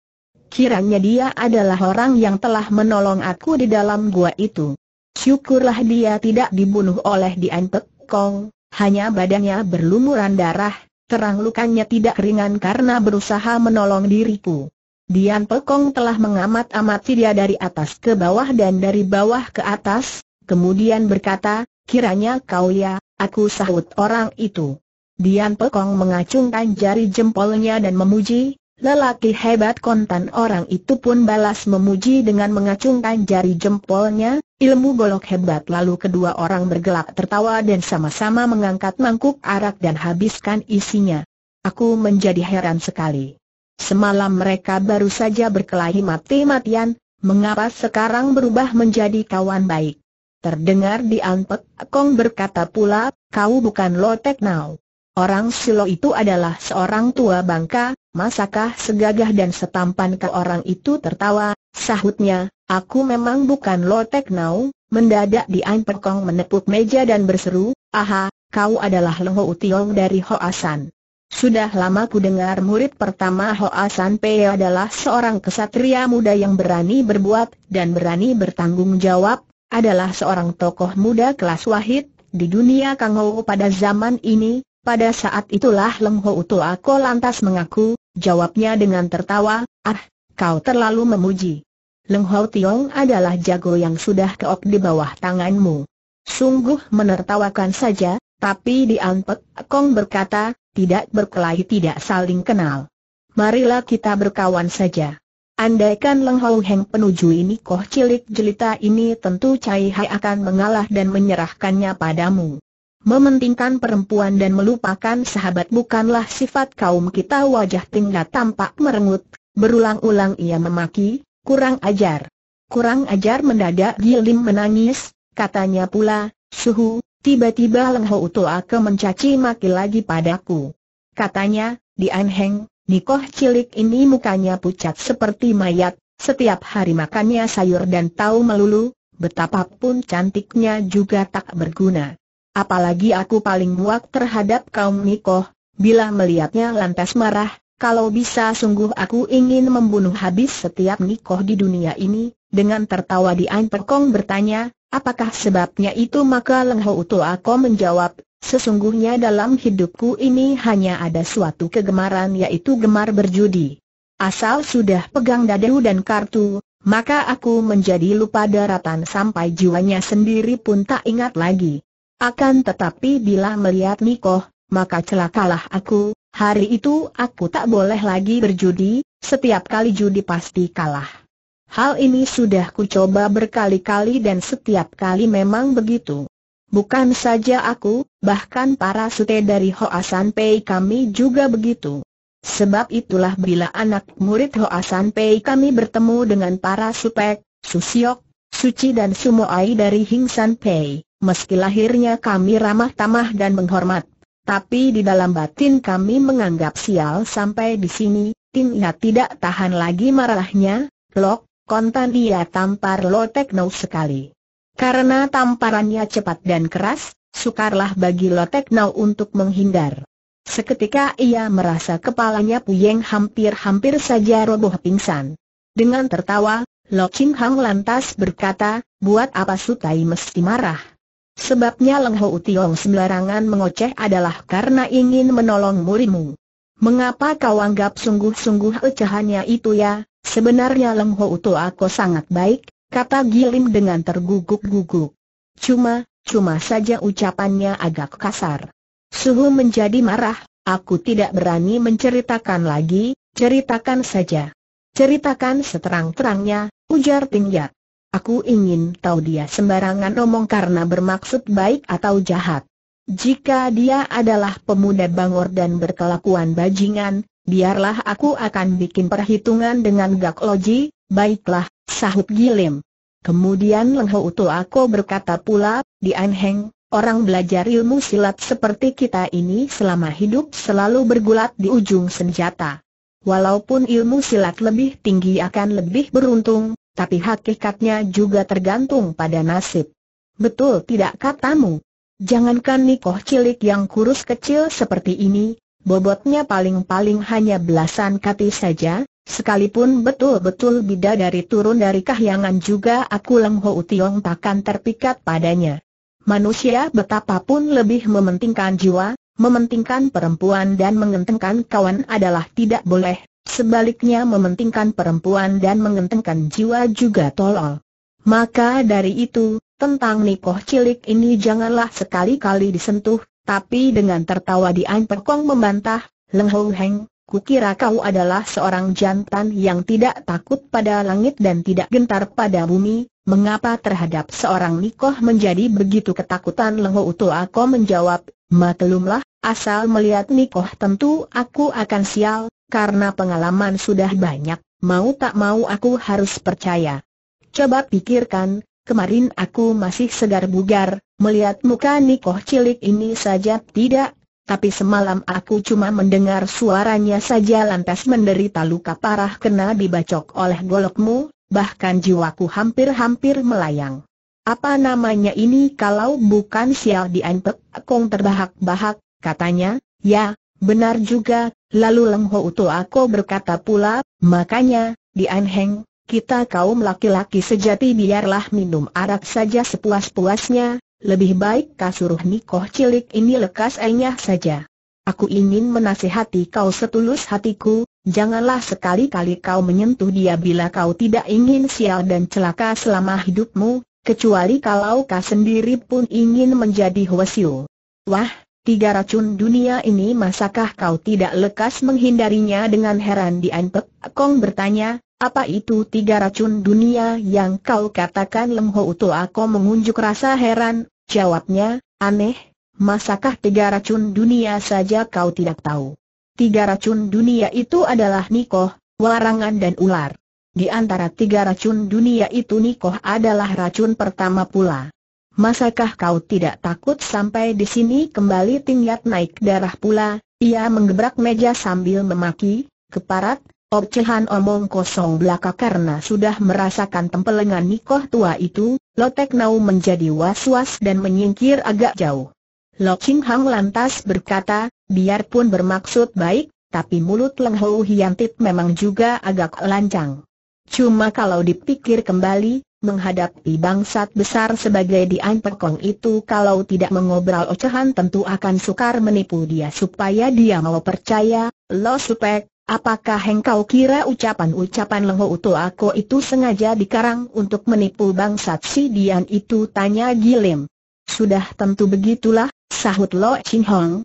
Speaker 1: Kiranya dia adalah orang yang telah menolong aku di dalam gua itu. Syukurlah dia tidak dibunuh oleh Dian Pekong, hanya badannya berlumuran darah, terang lukanya tidak ringan karena berusaha menolong diriku. Dian Pekong telah mengamat-amati dia dari atas ke bawah dan dari bawah ke atas, kemudian berkata, kiranya kau ya, aku sahut orang itu. Dian Pekong mengacungkan jari jempolnya dan memuji, Lelaki hebat kontan orang itu pun balas memuji dengan mengacungkan jari jempolnya, ilmu golok hebat lalu kedua orang bergelak tertawa dan sama-sama mengangkat mangkuk arak dan habiskan isinya. Aku menjadi heran sekali. Semalam mereka baru saja berkelahi mati-matian, mengapa sekarang berubah menjadi kawan baik? Terdengar di Anpek Kong berkata pula, kau bukan Lotek Now. Orang Silo itu adalah seorang tua bangka, masakah segagah dan setampan ke orang itu tertawa, sahutnya, aku memang bukan Lotek Nau, mendadak Dian Perkong menepuk meja dan berseru, aha, kau adalah Lengho Utiong dari Hoasan. Sudah lama ku dengar murid pertama Hoasan Pei adalah seorang kesatria muda yang berani berbuat dan berani bertanggung jawab, adalah seorang tokoh muda kelas wahid, di dunia Kangou pada zaman ini, pada saat itulah Leng Ho Ako lantas mengaku, jawabnya dengan tertawa, ah, kau terlalu memuji. Leng Ho Tiong adalah jago yang sudah keok di bawah tanganmu. Sungguh menertawakan saja, tapi di Anpek Kong berkata, tidak berkelahi tidak saling kenal. Marilah kita berkawan saja. Andaikan Leng Ho Heng penuju ini koh cilik jelita ini tentu Cai Hai akan mengalah dan menyerahkannya padamu. Mementingkan perempuan dan melupakan sahabat bukanlah sifat kaum kita wajah tinggal tampak merengut, berulang-ulang ia memaki, kurang ajar. Kurang ajar mendadak Gilim menangis, katanya pula, suhu, tiba-tiba lengho utuh Utoake mencaci maki lagi padaku. Katanya, di Anheng, Nikoh cilik ini mukanya pucat seperti mayat, setiap hari makannya sayur dan tahu melulu, betapapun cantiknya juga tak berguna. Apalagi aku paling muak terhadap kaum Nikoh, bila melihatnya lantas marah, kalau bisa sungguh aku ingin membunuh habis setiap Nikoh di dunia ini, dengan tertawa Dian Perkong bertanya, apakah sebabnya itu maka Leng Ho Uto Ako menjawab, sesungguhnya dalam hidupku ini hanya ada suatu kegemaran yaitu gemar berjudi. Asal sudah pegang dadahu dan kartu, maka aku menjadi lupa daratan sampai jiwanya sendiri pun tak ingat lagi. Akan tetapi bila melihat Mikoh, maka celakalah aku, hari itu aku tak boleh lagi berjudi, setiap kali judi pasti kalah. Hal ini sudah ku coba berkali-kali dan setiap kali memang begitu. Bukan saja aku, bahkan para sute dari Hoasan Pei kami juga begitu. Sebab itulah bila anak murid Hoasan Pei kami bertemu dengan para supek, susiok, suci dan sumoai dari Hingsan Pei meski lahirnya kami ramah tamah dan menghormat. Tapi di dalam batin kami menganggap sial sampai di sini, Tin Ya tidak tahan lagi marahnya, Lok, kontan dia tampar Lo Tekno sekali. Karena tamparannya cepat dan keras, sukarlah bagi Lo Tekno untuk menghindar. Seketika ia merasa kepalanya puyeng hampir-hampir saja roboh pingsan. Dengan tertawa, Lo Ching Hang lantas berkata, buat apa Sutai mesti marah? Sebabnya Leng Ho Tiong sembarangan mengoceh adalah karena ingin menolong murimu. Mengapa kau anggap sungguh-sungguh ucahannya itu ya? Sebenarnya Leng Ho Uto aku sangat baik, kata Gilim dengan terguguk-guguk. Cuma, cuma saja ucapannya agak kasar. Suhu menjadi marah, aku tidak berani menceritakan lagi, ceritakan saja. Ceritakan seterang-terangnya, ujar Tingjat. Aku ingin tahu dia sembarangan omong karena bermaksud baik atau jahat. Jika dia adalah pemuda bangor dan berkelakuan bajingan, biarlah aku akan bikin perhitungan dengan Gak Loji, baiklah, sahut Gilim. Kemudian Leng Ho Utu aku berkata pula, di Anheng, orang belajar ilmu silat seperti kita ini selama hidup selalu bergulat di ujung senjata. Walaupun ilmu silat lebih tinggi akan lebih beruntung, tapi hakikatnya juga tergantung pada nasib. Betul tidak katamu? Jangankan nikoh cilik yang kurus kecil seperti ini, bobotnya paling-paling hanya belasan kati saja, sekalipun betul-betul bidadari turun dari kahyangan juga aku Leng Lengho Utiong takkan terpikat padanya. Manusia betapapun lebih mementingkan jiwa, mementingkan perempuan dan mengentengkan kawan adalah tidak boleh, Sebaliknya mementingkan perempuan dan mengentengkan jiwa juga tolol. Maka dari itu, tentang nikoh cilik ini janganlah sekali-kali disentuh, tapi dengan tertawa Dian Perkong membantah, Leng Hou Heng, kukira kau adalah seorang jantan yang tidak takut pada langit dan tidak gentar pada bumi, mengapa terhadap seorang nikoh menjadi begitu ketakutan Leng Hou Tua menjawab, maklumlah, asal melihat nikoh tentu aku akan sial, karena pengalaman sudah banyak, mau tak mau aku harus percaya. Coba pikirkan, kemarin aku masih segar bugar, melihat muka Nikoh cilik ini saja tidak, tapi semalam aku cuma mendengar suaranya saja lantas menderita luka parah kena dibacok oleh golokmu, bahkan jiwaku hampir-hampir melayang. Apa namanya ini kalau bukan sial dianpek, kong terbahak-bahak, katanya, ya, Benar juga, lalu Leng Ho Uto Ako berkata pula, makanya, di Anheng, kita kaum laki-laki sejati biarlah minum arak saja sepuas-puasnya, lebih baik kasuruh nikoh cilik ini lekas enyah saja. Aku ingin menasihati kau setulus hatiku, janganlah sekali-kali kau menyentuh dia bila kau tidak ingin sial dan celaka selama hidupmu, kecuali kalau kau sendiri pun ingin menjadi huasiu. Wah, Tiga racun dunia ini masakah kau tidak lekas menghindarinya dengan heran di Anpek? Kong bertanya, apa itu tiga racun dunia yang kau katakan Lemho Uto Ako mengunjuk rasa heran, jawabnya, aneh, masakah tiga racun dunia saja kau tidak tahu? Tiga racun dunia itu adalah Nikoh, Warangan dan Ular. Di antara tiga racun dunia itu Nikoh adalah racun pertama pula. Masakah kau tidak takut sampai di sini kembali tingkat naik darah pula? Ia menggebrak meja sambil memaki, keparat, obcehan omong kosong belaka karena sudah merasakan tempelengan nikoh tua itu, Lotek Nau menjadi was-was dan menyingkir agak jauh. Lo Ching Hang lantas berkata, biarpun bermaksud baik, tapi mulut Leng Ho Hiantip memang juga agak lancang. Cuma kalau dipikir kembali, menghadapi bangsat besar sebagai Dian Pekong itu kalau tidak mengobrol ocehan tentu akan sukar menipu dia supaya dia mau percaya, lo supek, apakah engkau kira ucapan-ucapan Lengho utu aku itu sengaja dikarang untuk menipu bangsat si Dian itu tanya Gilim. Sudah tentu begitulah, sahut Lo Ching Hong,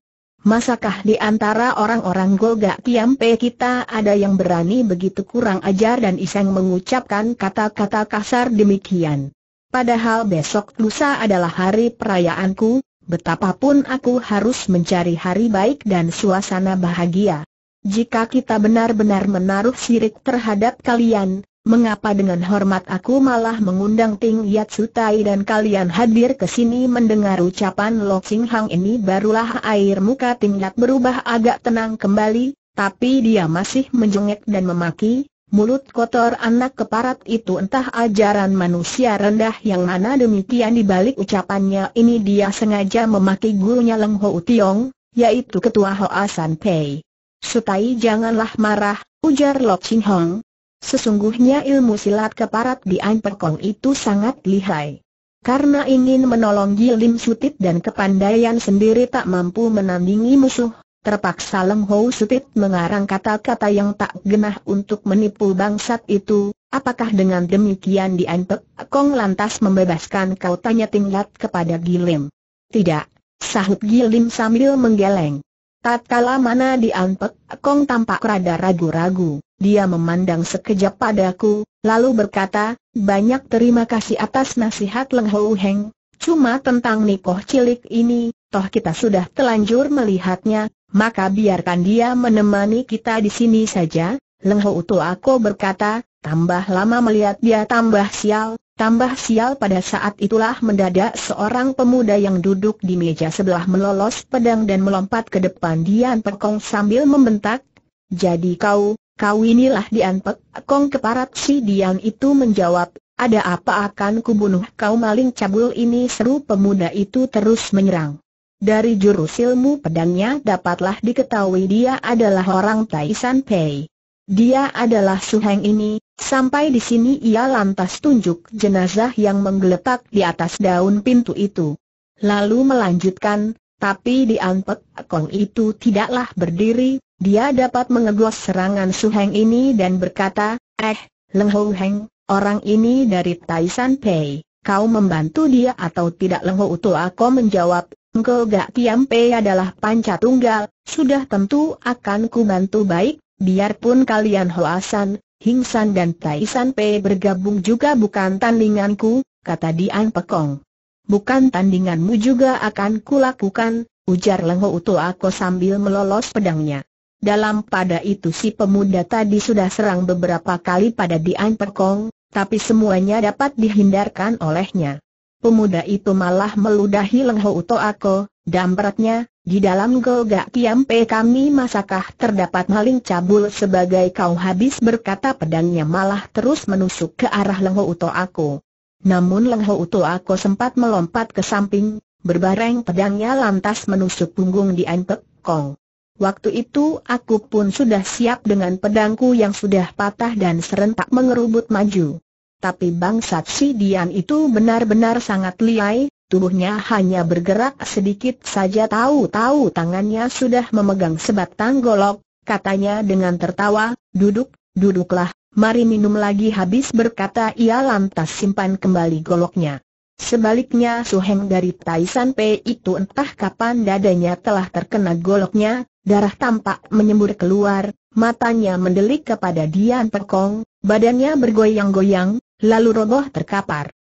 Speaker 1: Masakah di antara orang-orang Golga Kiampe kita ada yang berani begitu kurang ajar dan iseng mengucapkan kata-kata kasar demikian? Padahal besok lusa adalah hari perayaanku, betapapun aku harus mencari hari baik dan suasana bahagia. Jika kita benar-benar menaruh sirik terhadap kalian, Mengapa dengan hormat aku malah mengundang Ting Yatsutai Sutai dan kalian hadir ke sini mendengar ucapan Lo Ching Hang ini barulah air muka Ting Yat berubah agak tenang kembali, tapi dia masih menjengek dan memaki, mulut kotor anak keparat itu entah ajaran manusia rendah yang mana demikian dibalik ucapannya ini dia sengaja memaki gurunya Leng Ho Tiong, yaitu ketua Hoa San Pei. Sutai janganlah marah, ujar Lo Ching Hang Sesungguhnya ilmu silat keparat di Ampekong itu sangat lihai. Karena ingin menolong Gilim Sutit dan kepandaian sendiri tak mampu menandingi musuh, terpaksa Leng Hou Sutit mengarang kata-kata yang tak genah untuk menipu bangsat itu, apakah dengan demikian di Ampekong lantas membebaskan kau tanya tinglat kepada Gilim? Tidak, sahut Gilim sambil menggeleng. Tatkala mana di Ampek, Kong tampak rada ragu-ragu. Dia memandang sekejap padaku, lalu berkata, banyak terima kasih atas nasihat Leng Hou Heng, cuma tentang nikoh cilik ini, toh kita sudah telanjur melihatnya, maka biarkan dia menemani kita di sini saja. Leng Hou tu Ako berkata, tambah lama melihat dia tambah sial, tambah sial pada saat itulah mendadak seorang pemuda yang duduk di meja sebelah melolos pedang dan melompat ke depan Dian Perkong sambil membentak, jadi kau, kau inilah dianpek, kong keparat si Dian itu menjawab, ada apa akan kubunuh kau maling cabul ini seru pemuda itu terus menyerang. Dari jurus ilmu pedangnya dapatlah diketahui dia adalah orang Taisan Pei. Dia adalah Suheng ini, sampai di sini ia lantas tunjuk jenazah yang menggeletak di atas daun pintu itu. Lalu melanjutkan, tapi di Anpek Kong itu tidaklah berdiri, dia dapat mengegos serangan Su Heng ini dan berkata, Eh, Leng Ho Heng, orang ini dari Taishan Pei, kau membantu dia atau tidak Leng Ho Uto Ako menjawab, Engkau Gak Tiam Pei adalah panca tunggal, sudah tentu akan ku bantu baik, biarpun kalian Hoasan, Hingsan dan Taishan Pei bergabung juga bukan tandinganku, kata Dian Pekong. Bukan tandinganmu juga akan kulakukan, ujar Leng Ho Uto Ako sambil melolos pedangnya. Dalam pada itu si pemuda tadi sudah serang beberapa kali pada Dian Perkong, tapi semuanya dapat dihindarkan olehnya. Pemuda itu malah meludahi Leng Ho Uto Ako, dampratnya, di dalam golgak Pe kami masakah terdapat maling cabul sebagai kau habis berkata pedangnya malah terus menusuk ke arah Leng Ho Uto Ako. Namun Leng Ho Uto Ako sempat melompat ke samping, berbareng pedangnya lantas menusuk punggung Dian Perkong. Waktu itu aku pun sudah siap dengan pedangku yang sudah patah dan serentak mengerubut maju. Tapi bangsat si Dian itu benar-benar sangat liai, tubuhnya hanya bergerak sedikit saja tahu-tahu tangannya sudah memegang sebatang golok, katanya dengan tertawa, duduk, duduklah, mari minum lagi habis berkata ia lantas simpan kembali goloknya. Sebaliknya Su Heng dari Tai San Pei itu entah kapan dadanya telah terkena goloknya, darah tampak menyembur keluar, matanya mendelik kepada Dian Pekong, badannya bergoyang-goyang, lalu roboh terkapar.